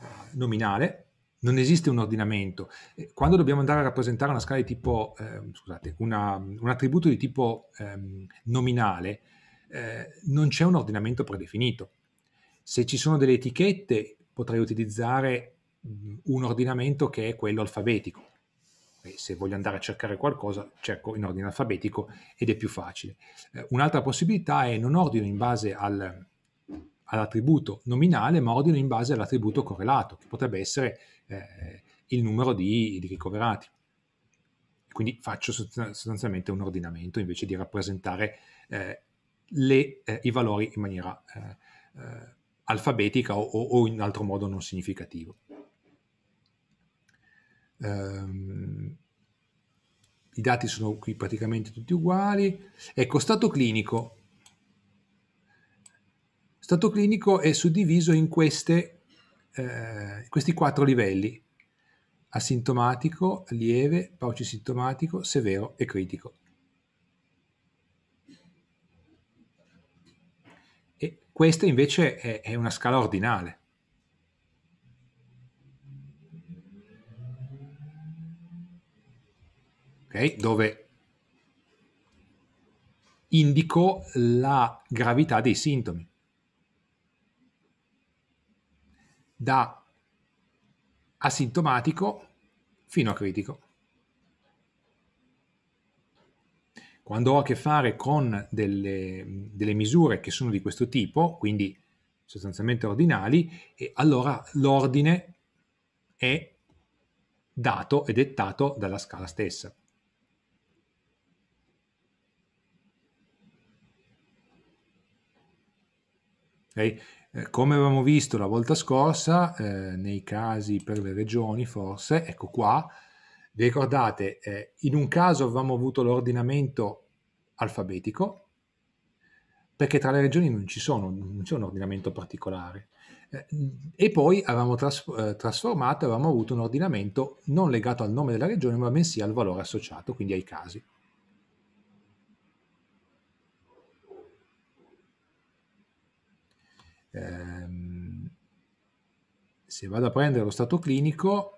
eh, nominale, non esiste un ordinamento. Quando dobbiamo andare a rappresentare una scala di tipo, eh, scusate, una, un attributo di tipo eh, nominale, eh, non c'è un ordinamento predefinito. Se ci sono delle etichette, potrei utilizzare un ordinamento che è quello alfabetico. E se voglio andare a cercare qualcosa, cerco in ordine alfabetico ed è più facile. Eh, un'altra possibilità è non ordino in base al, all'attributo nominale, ma ordino in base all'attributo correlato, che potrebbe essere eh, il numero di, di ricoverati. Quindi faccio sostanzialmente un ordinamento invece di rappresentare eh, le, eh, i valori in maniera eh, alfabetica o, o, in altro modo non significativo. Um, I dati sono qui praticamente tutti uguali. Ecco, stato clinico. Stato clinico è suddiviso in queste, eh, questi quattro livelli. Asintomatico, lieve, paucisintomatico, severo e critico. Questa invece è, è una scala ordinale. Okay? Dove indico la gravità dei sintomi. Da asintomatico fino a critico. Quando ho a che fare con delle, delle misure che sono di questo tipo, quindi sostanzialmente ordinali, allora l'ordine è dato e dettato dalla scala stessa. Okay? Eh, come avevamo visto la volta scorsa, eh, nei casi per le regioni forse, ecco qua, vi ricordate, eh, in un caso avevamo avuto l'ordinamento alfabetico, perché tra le regioni non, ci sono, non c'è un ordinamento particolare. Eh, e poi avevamo tras- eh, trasformato, avevamo avuto un ordinamento non legato al nome della regione, ma bensì al valore associato, quindi ai casi. Eh, se vado a prendere lo stato clinico,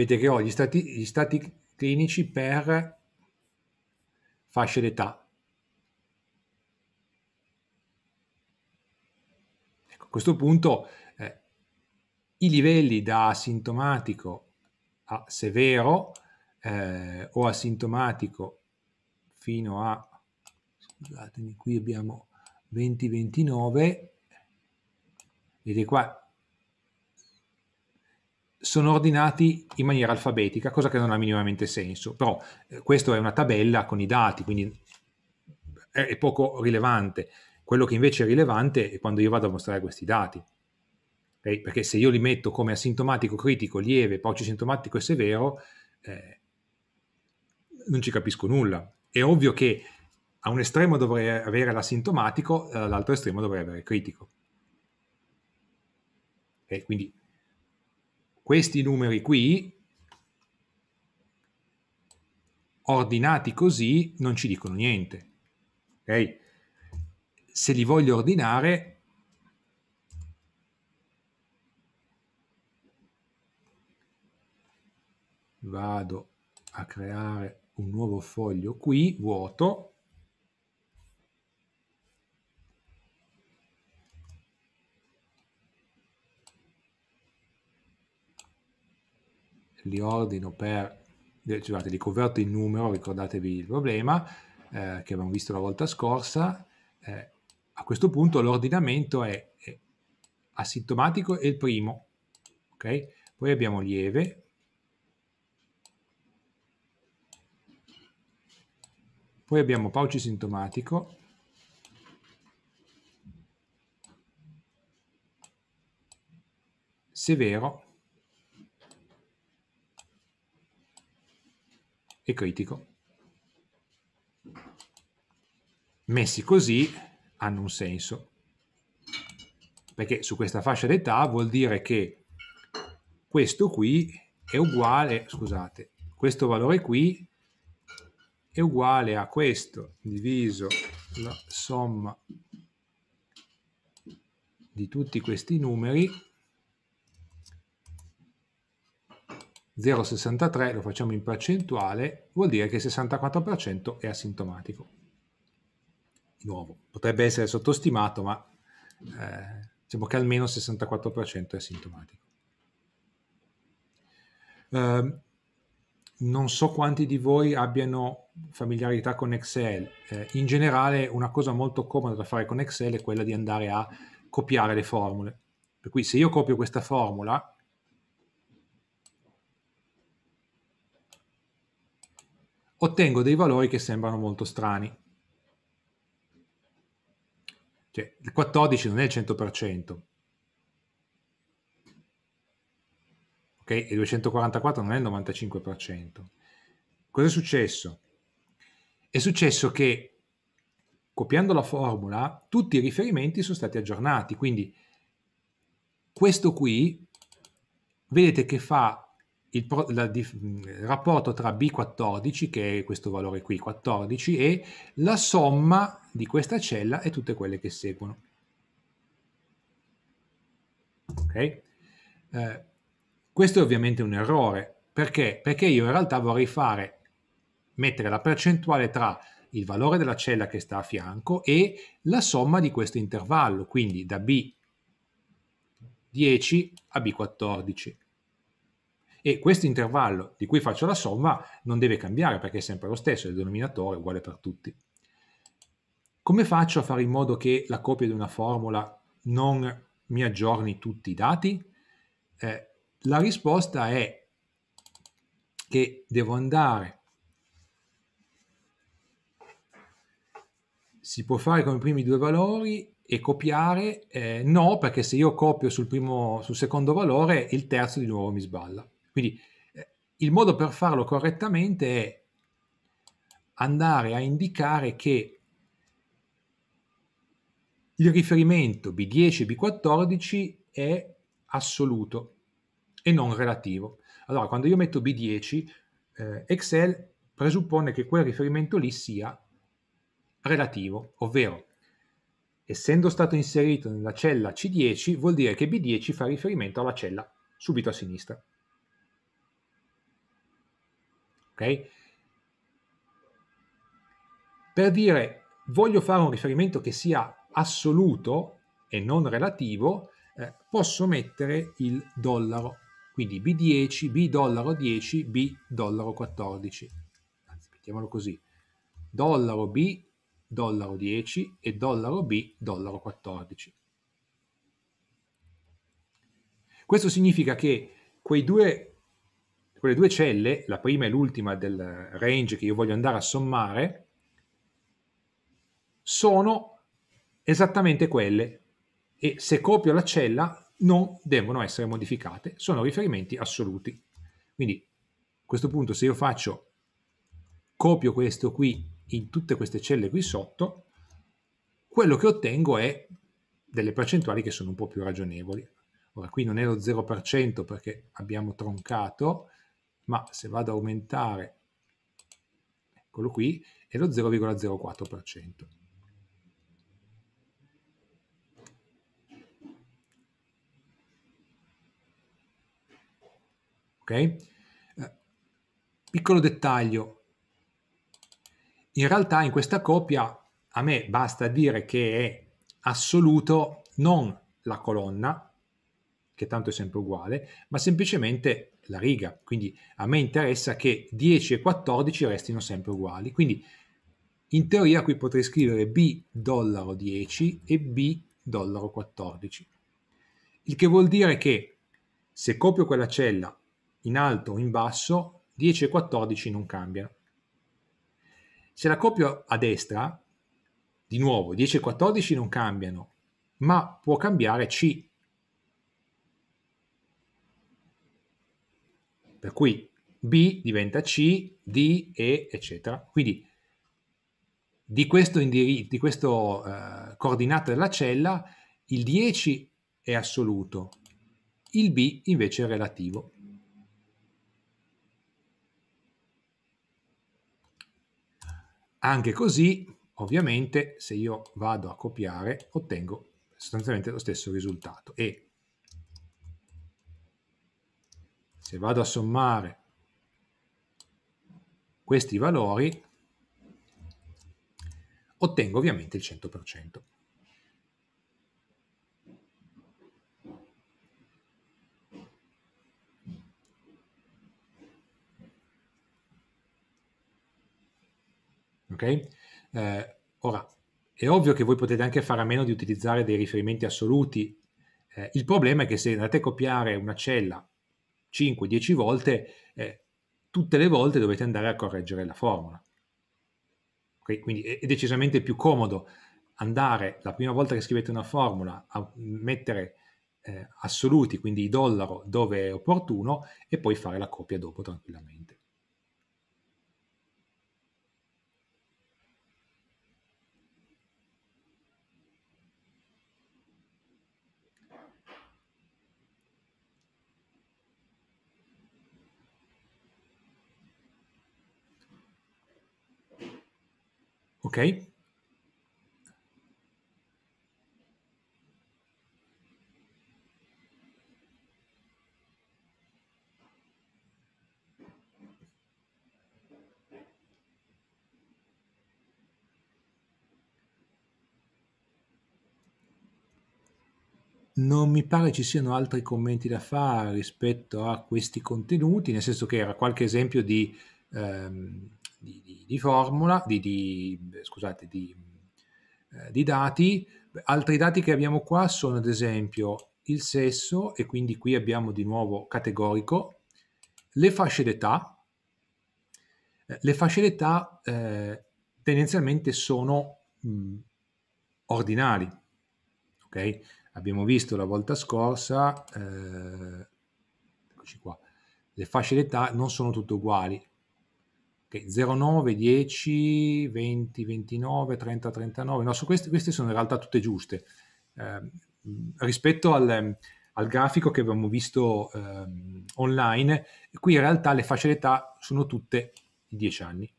Vedete che ho gli stati, gli stati clinici per fasce d'età. Ecco, a questo punto eh, i livelli da asintomatico a severo eh, o asintomatico fino a, scusatemi, qui abbiamo 20-29, vedete qua sono ordinati in maniera alfabetica, cosa che non ha minimamente senso, però eh, questa è una tabella con i dati, quindi è, è poco rilevante. Quello che invece è rilevante è quando io vado a mostrare questi dati, okay? perché se io li metto come asintomatico critico, lieve, paucisintomatico e severo, eh, non ci capisco nulla. È ovvio che a un estremo dovrei avere l'asintomatico, eh, all'altro estremo dovrei avere il critico. Okay? Quindi questi numeri qui, ordinati così, non ci dicono niente. Okay? Se li voglio ordinare, vado a creare un nuovo foglio qui, vuoto, li ordino per, eh, scusate, li converto in numero, ricordatevi il problema eh, che abbiamo visto la volta scorsa, eh, a questo punto l'ordinamento è, è asintomatico è il primo, ok? Poi abbiamo lieve, poi abbiamo paucisintomatico, severo e critico. Messi così hanno un senso, perché su questa fascia d'età vuol dire che questo qui è uguale, scusate, questo valore qui è uguale a questo diviso la somma di tutti questi numeri 0,63 lo facciamo in percentuale, vuol dire che il 64% è asintomatico. Di nuovo, potrebbe essere sottostimato, ma eh, diciamo che almeno il 64% è asintomatico. Eh, non so quanti di voi abbiano familiarità con Excel. Eh, in generale una cosa molto comoda da fare con Excel è quella di andare a copiare le formule. Per cui se io copio questa formula, ottengo dei valori che sembrano molto strani. Cioè, il 14 non è il 100%. Ok? E 244 non è il 95%. Cos'è successo? È successo che copiando la formula, tutti i riferimenti sono stati aggiornati. Quindi questo qui, vedete che fa il, la, il, mm, rapporto tra B14, che è questo valore qui, 14, e la somma di questa cella e tutte quelle che seguono. Ok? Eh, questo è ovviamente un errore, perché? Perché io in realtà vorrei fare, mettere la percentuale tra il valore della cella che sta a fianco e la somma di questo intervallo, quindi da B10 a B14 e questo intervallo di cui faccio la somma non deve cambiare perché è sempre lo stesso, il denominatore è uguale per tutti. Come faccio a fare in modo che la copia di una formula non mi aggiorni tutti i dati? Eh, la risposta è che devo andare si può fare come i primi due valori e copiare? Eh, no, perché se io copio sul, primo, sul secondo valore, il terzo di nuovo mi sballa. Quindi eh, il modo per farlo correttamente è andare a indicare che il riferimento B10 e B14 è assoluto e non relativo. Allora, quando io metto B10, eh, Excel presuppone che quel riferimento lì sia relativo, ovvero essendo stato inserito nella cella C10 vuol dire che B10 fa riferimento alla cella subito a sinistra. ok? Per dire voglio fare un riferimento che sia assoluto e non relativo, eh, posso mettere il dollaro, quindi B10, B dollaro 10, B dollaro 14. Anzi, mettiamolo così, dollaro B, dollaro 10 e dollaro B, dollaro 14. Questo significa che quei due quelle due celle, la prima e l'ultima del range che io voglio andare a sommare, sono esattamente quelle e se copio la cella non devono essere modificate, sono riferimenti assoluti. Quindi a questo punto se io faccio copio questo qui in tutte queste celle qui sotto, quello che ottengo è delle percentuali che sono un po' più ragionevoli. Ora qui non è lo 0% perché abbiamo troncato, ma se vado ad aumentare, eccolo qui, è lo 0,04%. Ok? Eh, piccolo dettaglio, in realtà in questa copia a me basta dire che è assoluto non la colonna, che tanto è sempre uguale, ma semplicemente la riga. Quindi a me interessa che 10 e 14 restino sempre uguali. Quindi in teoria qui potrei scrivere B$10 e B$14. Il che vuol dire che se copio quella cella in alto o in basso, 10 e 14 non cambiano. Se la copio a destra, di nuovo 10 e 14 non cambiano, ma può cambiare C per cui B diventa C, D, E, eccetera. Quindi di questo, indir- di questo uh, eh, coordinato della cella il 10 è assoluto, il B invece è relativo. Anche così, ovviamente, se io vado a copiare, ottengo sostanzialmente lo stesso risultato e se vado a sommare questi valori, ottengo ovviamente il 100%. Okay? Eh, ora, è ovvio che voi potete anche fare a meno di utilizzare dei riferimenti assoluti. Eh, il problema è che se andate a copiare una cella 5-10 volte, eh, tutte le volte dovete andare a correggere la formula. Okay? Quindi è decisamente più comodo andare la prima volta che scrivete una formula a mettere eh, assoluti, quindi i dollaro dove è opportuno, e poi fare la copia dopo tranquillamente. Ok? Non mi pare ci siano altri commenti da fare rispetto a questi contenuti, nel senso che era qualche esempio di, ehm di, di, di formula, scusate, eh, di dati. Altri dati che abbiamo qua sono ad esempio il sesso e quindi qui abbiamo di nuovo categorico, le fasce d'età. Eh, le fasce d'età eh, tendenzialmente sono mh, mm, ordinali. Okay? Abbiamo visto la volta scorsa, eh, eccoci qua, le fasce d'età non sono tutte uguali. Okay, 09, 10, 20, 29, 30, 39. No, su questi, queste sono in realtà tutte giuste. Eh, rispetto al, al, grafico che abbiamo visto eh, online, qui in realtà le fasce d'età sono tutte i 10 anni.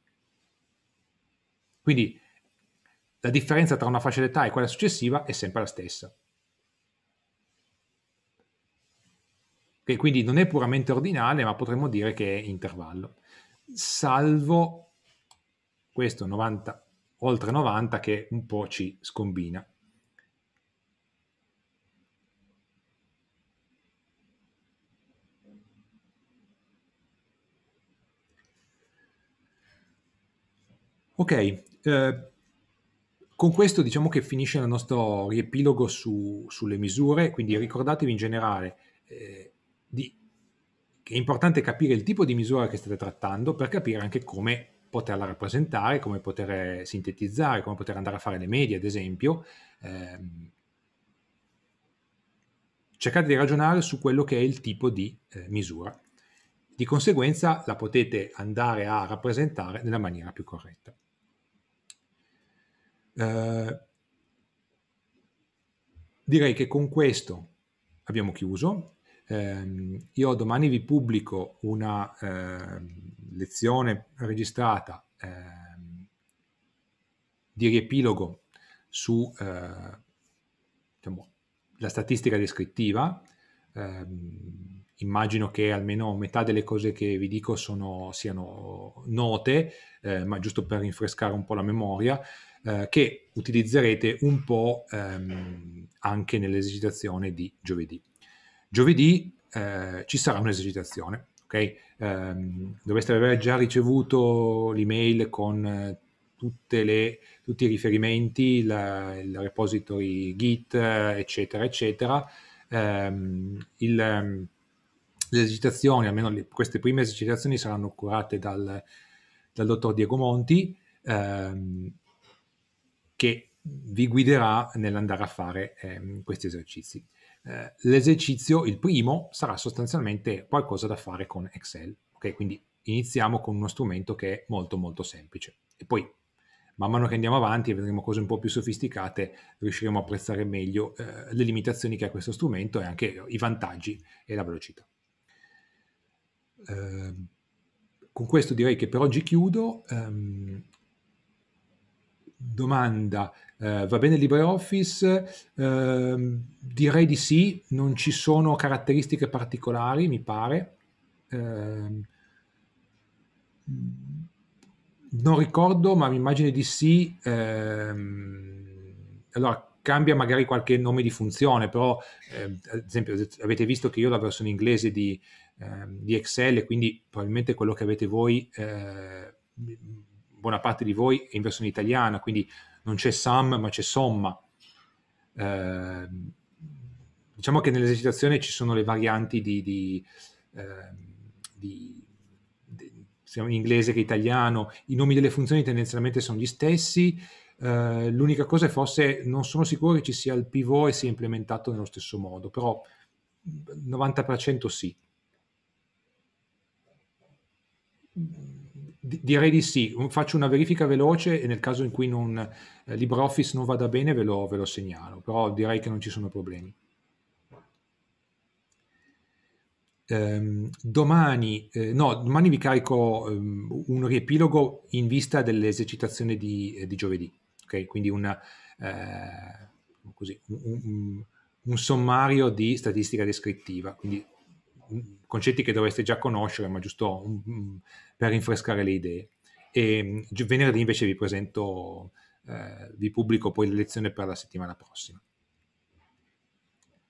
Quindi la differenza tra una fascia d'età e quella successiva è sempre la stessa. Okay, quindi non è puramente ordinale, ma potremmo dire che è intervallo salvo questo 90, oltre 90 che un po' ci scombina. Ok, eh, con questo diciamo che finisce il nostro riepilogo su, sulle misure, quindi ricordatevi in generale eh, di è importante capire il tipo di misura che state trattando per capire anche come poterla rappresentare, come poter eh, sintetizzare, come poter andare a fare le medie, ad esempio. Ehm, cercate di ragionare su quello che è il tipo di eh, misura. Di conseguenza la potete andare a rappresentare nella maniera più corretta. Eh, direi che con questo abbiamo chiuso. Eh, io domani vi pubblico una eh, lezione registrata eh, di riepilogo su eh, diciamo, la statistica descrittiva. Ehm, immagino che almeno metà delle cose che vi dico sono, siano note, eh, ma giusto per rinfrescare un po' la memoria, eh, che utilizzerete un po' ehm, anche nell'esercitazione di giovedì. Giovedì eh, ci sarà un'esercitazione, ok? Um, dovreste aver già ricevuto l'email con eh, le, tutti i riferimenti, la, il repository Git, eccetera, eccetera. Um, il, ehm, le esercitazioni, almeno le, queste prime esercitazioni, saranno curate dal, dal dottor Diego Monti, ehm, che vi guiderà nell'andare a fare ehm, questi esercizi. Eh, l'esercizio, il primo, sarà sostanzialmente qualcosa da fare con Excel. Ok, quindi iniziamo con uno strumento che è molto molto semplice e poi man mano che andiamo avanti e vedremo cose un po' più sofisticate riusciremo a apprezzare meglio eh, le limitazioni che ha questo strumento e anche i vantaggi e la velocità. Eh, con questo direi che per oggi chiudo. Ehm, domanda, eh, va bene LibreOffice? Eh, direi di sì, non ci sono caratteristiche particolari, mi pare. Eh, non ricordo, ma mi immagino di sì. Ehm, allora, cambia magari qualche nome di funzione, però ehm, ad esempio avete visto che io ho la versione inglese di, ehm, di Excel, quindi probabilmente quello che avete voi eh, buona parte di voi è in versione italiana, quindi non c'è sum ma c'è somma. Eh, diciamo che nell'esercitazione ci sono le varianti di, di, eh, di, di in inglese che italiano, i nomi delle funzioni tendenzialmente sono gli stessi, eh, l'unica cosa è forse non sono sicuro che ci sia il pivot e sia implementato nello stesso modo, però 90% sì direi di sì, faccio una verifica veloce e nel caso in cui non, eh, LibreOffice non vada bene ve lo, ve lo segnalo, però direi che non ci sono problemi. Um, domani, eh, no, domani vi carico um, un riepilogo in vista dell'esercitazione di, eh, di giovedì, okay? quindi una, eh, così, un, un, un, sommario di statistica descrittiva, quindi mm, concetti che dovreste già conoscere, ma giusto un, per rinfrescare le idee. E mm, venerdì invece vi presento, eh, vi pubblico poi le lezioni per la settimana prossima.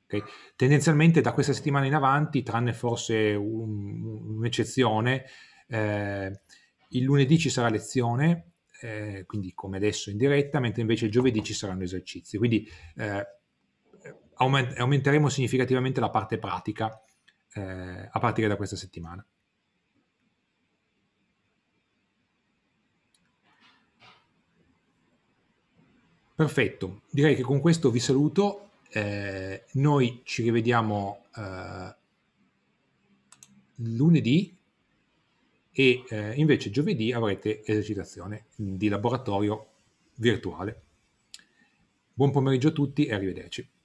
Okay. Tendenzialmente da questa settimana in avanti, tranne forse un, un'eccezione, eh, il lunedì ci sarà lezione, eh, quindi come adesso in diretta, mentre invece il giovedì ci saranno esercizi. Quindi eh, aument- aumenteremo significativamente la parte pratica eh, a partire da questa settimana. Perfetto, direi che con questo vi saluto. Eh, noi ci rivediamo eh, lunedì e eh, invece giovedì avrete esercitazione di laboratorio virtuale. Buon pomeriggio a tutti e arrivederci.